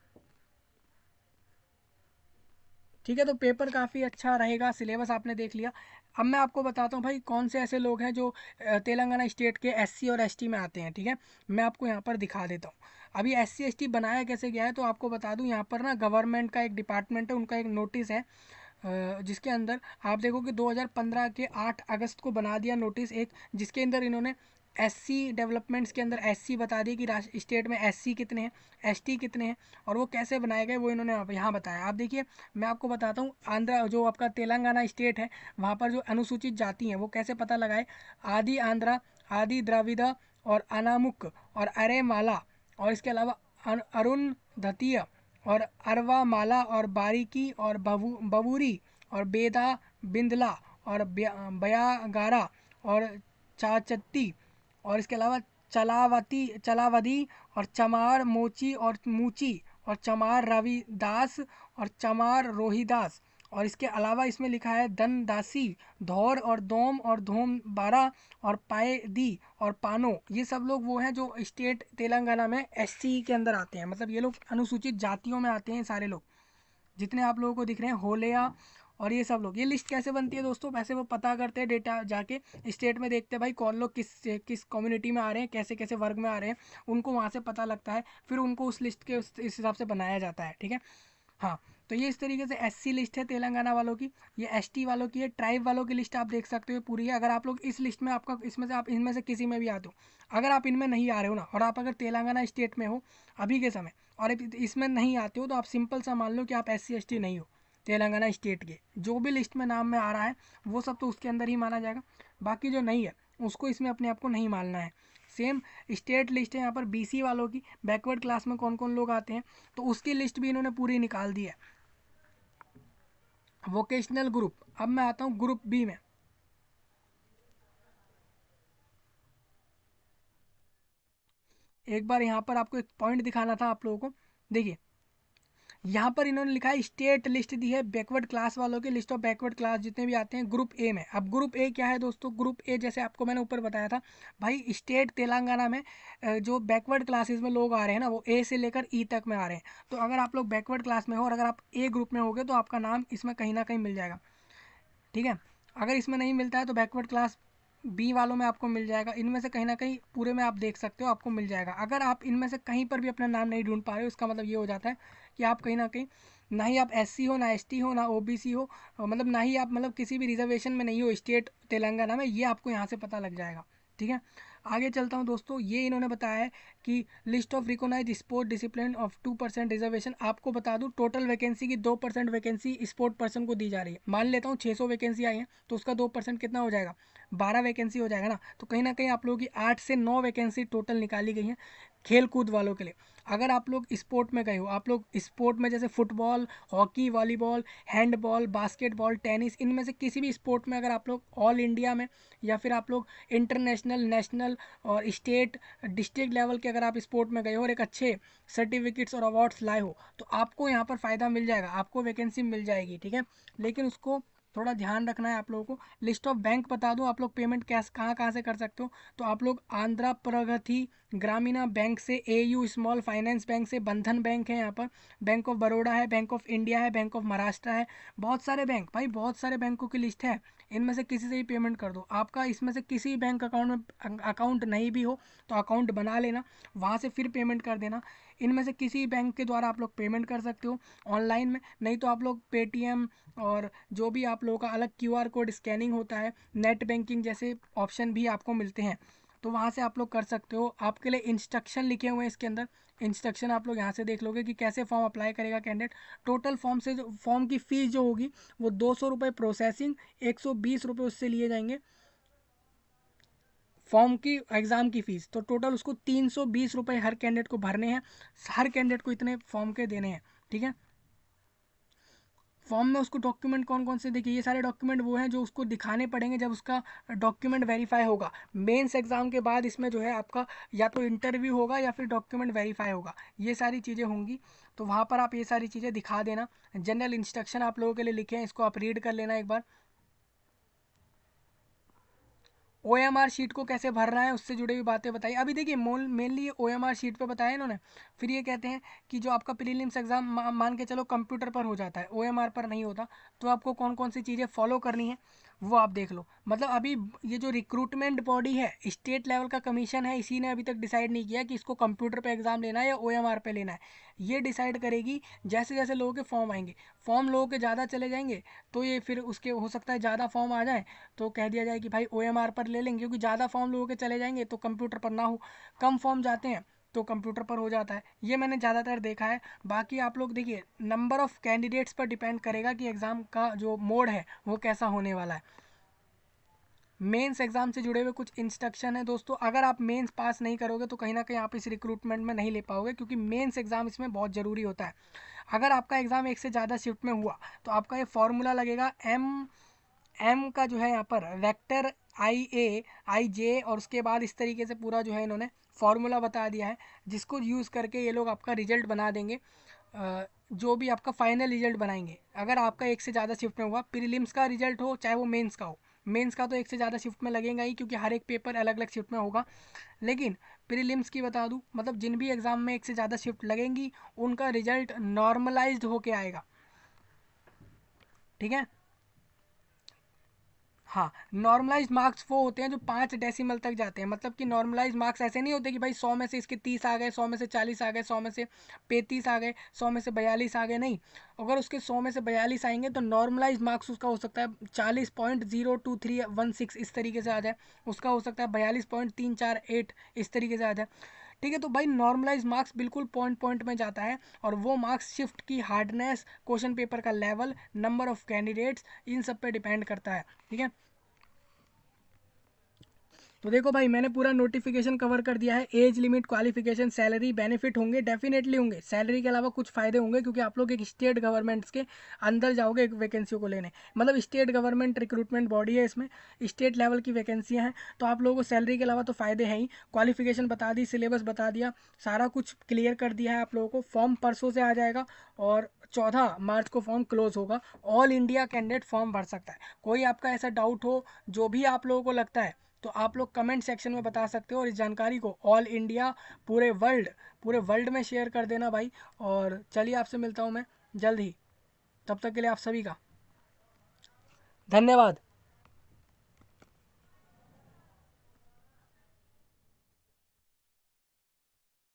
A: ठीक है तो पेपर काफ़ी अच्छा रहेगा सिलेबस आपने देख लिया अब मैं आपको बताता हूँ भाई कौन से ऐसे लोग हैं जो तेलंगाना स्टेट के एस और एस में आते हैं ठीक है मैं आपको यहाँ पर दिखा देता हूँ अभी एस सी बनाया कैसे गया है तो आपको बता दूँ यहाँ पर ना गवर्नमेंट का एक डिपार्टमेंट है उनका एक नोटिस है जिसके अंदर आप देखोगे 2015 के 8 अगस्त को बना दिया नोटिस एक जिसके अंदर इन्होंने एससी डेवलपमेंट्स के अंदर एससी बता दिए कि राष्ट्र स्टेट में एससी कितने हैं एसटी कितने हैं और वो कैसे बनाए गए वो इन्होंने यहाँ बताया आप देखिए मैं आपको बताता हूँ आंध्रा जो आपका तेलंगाना स्टेट है वहाँ पर जो अनुसूचित जाति हैं वो कैसे पता लगाए आदि आंध्रा आदि द्राविदा और अनामुक और अरे माला और इसके अलावा अरुण धतिया और अरवा माला और बारीकी और बबू बबूरी और बेदा बिंदला और बयागारा और चाचत्ती और इसके अलावा चलावती चलावदी और चमार मोची और मूची और चमार रविदास और चमार रोहिदास और इसके अलावा इसमें लिखा है धन दासी धौर और दोम और धोम बारा और पाए दी और पानो ये सब लोग वो हैं जो स्टेट तेलंगाना में एस के अंदर आते हैं मतलब ये लोग अनुसूचित जातियों में आते हैं सारे लोग जितने आप लोगों को दिख रहे हैं होलिया और ये सब लोग ये लिस्ट कैसे बनती है दोस्तों वैसे वो पता करते हैं डेटा जाके स्टेट में देखते हैं भाई कौन लोग किस किस कम्युनिटी में आ रहे हैं कैसे कैसे वर्ग में आ रहे हैं उनको वहाँ से पता लगता है फिर उनको उस लिस्ट के उस, इस हिसाब से बनाया जाता है ठीक है हाँ तो ये इस तरीके से एस लिस्ट है तेलंगाना वालों की ये एस वालों की है ट्राइब वालों की लिस्ट आप देख सकते हो पूरी है अगर आप लोग इस लिस्ट में आपका इसमें से आप इनमें से किसी में भी आते हो अगर आप इनमें नहीं आ रहे हो ना और आप अगर तेलंगाना स्टेट में हो अभी के समय और इसमें नहीं आते हो तो आप सिंपल सा मान लो कि आप एस सी नहीं हो तेलंगाना स्टेट के जो भी लिस्ट में नाम में आ रहा है वो सब तो उसके अंदर ही माना जाएगा बाकी जो नहीं है उसको इसमें अपने आप को नहीं मानना है सेम स्टेट लिस्ट है यहाँ पर बीसी वालों की बैकवर्ड क्लास में कौन कौन लोग आते हैं तो उसकी लिस्ट भी इन्होंने पूरी निकाल दी है वोकेशनल ग्रुप अब मैं आता हूँ ग्रुप बी में एक बार यहाँ पर आपको एक पॉइंट दिखाना था आप लोगों को देखिए यहाँ पर इन्होंने लिखा है स्टेट लिस्ट दी है बैकवर्ड क्लास वालों की लिस्ट ऑफ बैकवर्ड क्लास जितने भी आते हैं ग्रुप ए में अब ग्रुप ए क्या है दोस्तों ग्रुप ए जैसे आपको मैंने ऊपर बताया था भाई स्टेट तेलंगाना में जो बैकवर्ड क्लासेज में लोग आ रहे हैं ना वो ए से लेकर ई e तक में आ रहे हैं तो अगर आप लोग बैकवर्ड क्लास में हो और अगर आप ए ग्रुप में हो तो आपका नाम इसमें कहीं ना कहीं मिल जाएगा ठीक है अगर इसमें नहीं मिलता है तो बैकवर्ड क्लास बी वालों में आपको मिल जाएगा इनमें से कहीं ना कहीं पूरे में आप देख सकते हो आपको मिल जाएगा अगर आप इनमें से कहीं पर भी अपना नाम नहीं ढूंढ पा रहे हो इसका मतलब ये हो जाता है कि आप कहीं ना कहीं ना ही आप एससी हो ना एसटी हो ना ओबीसी हो मतलब ना ही आप मतलब किसी भी रिजर्वेशन में नहीं हो स्टेट तेलंगाना में ये आपको यहाँ से पता लग जाएगा ठीक है आगे चलता हूँ दोस्तों ये इन्होंने बताया है कि list of recognise sport discipline of two percent reservation आपको बता दूं टोटल वैकेंसी की दो परसेंट वैकेंसी स्पोर्ट पर्सन को दी जा रही है मान लेता हूँ छः सौ वैकेंसी आई है तो उसका दो परसेंट कितना हो जाएगा बारह वैकेंसी हो जाएगा ना तो कहीं ना कहीं आप लोगों की आठ से नौ वैकेंसी टोटल निकाली गई है खेल कूद वालों के लिए अगर आप लोग स्पोर्ट में गए हो आप लोग स्पोर्ट में जैसे football hockey volleyball handball basketball tennis इनमें से किसी भी स्पोर्ट में अगर आप लोग ऑल इंडिया में या फिर आप लोग इंटरनेशनल नेशनल और स्टेट डिस्ट्रिक्ट लेवल के अगर आप स्पोर्ट में गए हो और एक अच्छे सर्टिफिकेट्स और अवार्ड्स लाए हो तो आपको यहाँ पर फ़ायदा मिल जाएगा आपको वैकेंसी मिल जाएगी ठीक है लेकिन उसको थोड़ा ध्यान रखना है आप लोगों को लिस्ट ऑफ बैंक बता दो आप लोग पेमेंट कैश कहाँ कहाँ से कर सकते हो तो आप लोग आंध्र प्रगति ग्रामीणा बैंक से A U small finance bank से बंधन बैंक है यहाँ पर बैंक ऑफ बड़ौड़ा है बैंक ऑफ इंडिया है बैंक ऑफ महाराष्ट्र है बहुत सारे बैंक भाई बहुत सारे बैंकों की लिस्ट है इनमें से किसी से भी पेमेंट कर दो आपका इसमें से किसी बैंक अकाउंट में अकाउंट नहीं भी हो तो अकाउंट बना लेना वहाँ से फिर पेमेंट कर देना इनमें से किसी बैंक के द्वारा आप लोग पेमेंट कर सकते हो ऑनलाइन में नहीं तो आप लोग पेटीएम और जो भी आप लोगों का अलग क्यू कोड स्कैनिंग होता है नेट बैंकिंग जैसे ऑप्शन भी आपको मिलते हैं तो वहाँ से आप लोग कर सकते हो आपके लिए इंस्ट्रक्शन लिखे हुए हैं इसके अंदर इंस्ट्रक्शन आप लोग यहाँ से देख लोगे कि कैसे फॉर्म अप्लाई करेगा कैंडिडेट टोटल फॉर्म से जो फॉर्म की फ़ीस जो होगी वो दो सौ रुपये प्रोसेसिंग एक सौ बीस रुपये उससे लिए जाएंगे फॉर्म की एग्ज़ाम की फ़ीस तो टोटल उसको तीन सौ बीस रुपये हर कैंडिडेट को भरने हैं हर कैंडिडेट को इतने फॉर्म के देने हैं ठीक है फॉर्म में उसको डॉक्यूमेंट कौन कौन से देखिए ये सारे डॉक्यूमेंट वो हैं जो उसको दिखाने पड़ेंगे जब उसका डॉक्यूमेंट वेरीफाई होगा मेंस एग्ज़ाम के बाद इसमें जो है आपका या तो इंटरव्यू होगा या फिर डॉक्यूमेंट वेरीफाई होगा ये सारी चीज़ें होंगी तो वहाँ पर आप ये सारी चीज़ें दिखा देना जनरल इंस्ट्रक्शन आप लोगों के लिए लिखे हैं इसको आप रीड कर लेना एक बार ओ एम आर शीट को कैसे भरना है उससे जुड़ी हुई बातें बताई अभी देखिए मोल मेनली ये ओ एम आर शीट पर बताया इन्होंने फिर ये कहते हैं कि जो आपका प्रीलिम्स एग्ज़ाम मा, मान के चलो कंप्यूटर पर हो जाता है ओ एम आर पर नहीं होता तो आपको कौन कौन सी चीज़ें फॉलो करनी है वो आप देख लो मतलब अभी ये जो रिक्रूटमेंट बॉडी है स्टेट लेवल का कमीशन है इसी ने अभी तक डिसाइड नहीं किया कि इसको कंप्यूटर पर एग्ज़ाम लेना है या ओ एम आर पे लेना है ये डिसाइड करेगी जैसे जैसे लोगों के फॉर्म आएंगे फॉर्म लोगों के ज़्यादा चले जाएंगे तो ये फिर उसके हो सकता है ज़्यादा फॉर्म आ जाए तो कह दिया जाए कि भाई ओ एम आर पर ले लेंगे क्योंकि ज़्यादा फॉर्म लोगों के चले जाएंगे तो कंप्यूटर पर ना हो कम फॉर्म जाते हैं तो कंप्यूटर पर हो जाता है ये मैंने ज़्यादातर देखा है बाकी आप लोग देखिए नंबर ऑफ़ कैंडिडेट्स पर डिपेंड करेगा कि एग्ज़ाम का जो मोड है वो कैसा होने वाला है मेंस एग्ज़ाम से जुड़े हुए कुछ इंस्ट्रक्शन है दोस्तों अगर आप मेंस पास नहीं करोगे तो कहीं ना कहीं आप इस रिक्रूटमेंट में नहीं ले पाओगे क्योंकि मेंस एग्ज़ाम इसमें बहुत ज़रूरी होता है अगर आपका एग्ज़ाम एक से ज़्यादा शिफ्ट में हुआ तो आपका ये फार्मूला लगेगा एम एम का जो है यहाँ पर वेक्टर आई ए आई जे और उसके बाद इस तरीके से पूरा जो है इन्होंने फार्मूला बता दिया है जिसको यूज़ करके ये लोग आपका रिजल्ट बना देंगे जो भी आपका फाइनल रिजल्ट बनाएंगे अगर आपका एक से ज़्यादा शिफ्ट में हुआ प्रीलिम्स का रिजल्ट हो चाहे वो मेंस का हो मेंस का तो एक से ज़्यादा शिफ्ट में लगेगा ही क्योंकि हर एक पेपर अलग अलग शिफ्ट में होगा लेकिन प्रीलिम्स की बता दूँ मतलब जिन भी एग्ज़ाम में एक से ज़्यादा शिफ्ट लगेंगी उनका रिजल्ट नॉर्मलाइज्ड होके आएगा ठीक है हाँ नॉर्मलाइज मार्क्स वो होते हैं जो पाँच डेसिमल तक जाते हैं मतलब कि नॉर्मलाइज मार्क्स ऐसे नहीं होते कि भाई सौ में से इसके तीस आ गए सौ में से चालीस आ गए सौ में से पैंतीस आ गए सौ में से बयालीस आ गए नहीं अगर उसके सौ में से बयालीस आएंगे तो नॉर्मलाइज मार्क्स उसका हो सकता है चालीस point zero two three one six इस तरीके से आ जाए उसका हो सकता है बयालीस पॉइंट तीन चार एट इस तरीके से आ जाए ठीक है तो भाई नॉर्मलाइज मार्क्स बिल्कुल पॉइंट पॉइंट में जाता है और वो मार्क्स शिफ्ट की हार्डनेस क्वेश्चन पेपर का लेवल नंबर ऑफ कैंडिडेट्स इन सब पे डिपेंड करता है ठीक है तो देखो भाई मैंने पूरा नोटिफिकेशन कवर कर दिया है age limit qualification salary benefit होंगे डेफिनेटली होंगे सैलरी के अलावा कुछ फ़ायदे होंगे क्योंकि आप लोग एक स्टेट गवर्नमेंट्स के अंदर जाओगे एक वैकेंसियों को लेने मतलब स्टेट गवर्नमेंट रिक्रूटमेंट बॉडी है इसमें स्टेट लेवल की वैकेंसियाँ हैं तो आप लोगों को सैलरी के अलावा तो फ़ायदे हैं ही क्वालिफिकेशन बता दी सिलेबस बता दिया सारा कुछ क्लियर कर दिया है आप लोगों को फॉर्म परसों से आ जाएगा और चौदह मार्च को फॉर्म क्लोज होगा ऑल इंडिया कैंडिडेट फॉर्म भर सकता है कोई आपका ऐसा डाउट हो जो भी आप लोगों को लगता है तो आप लोग कमेंट सेक्शन में बता सकते हो और इस जानकारी को ऑल इंडिया पूरे वर्ल्ड पूरे वर्ल्ड में शेयर कर देना भाई और चलिए आपसे मिलता हूँ मैं जल्द ही तब तक के लिए आप सभी का धन्यवाद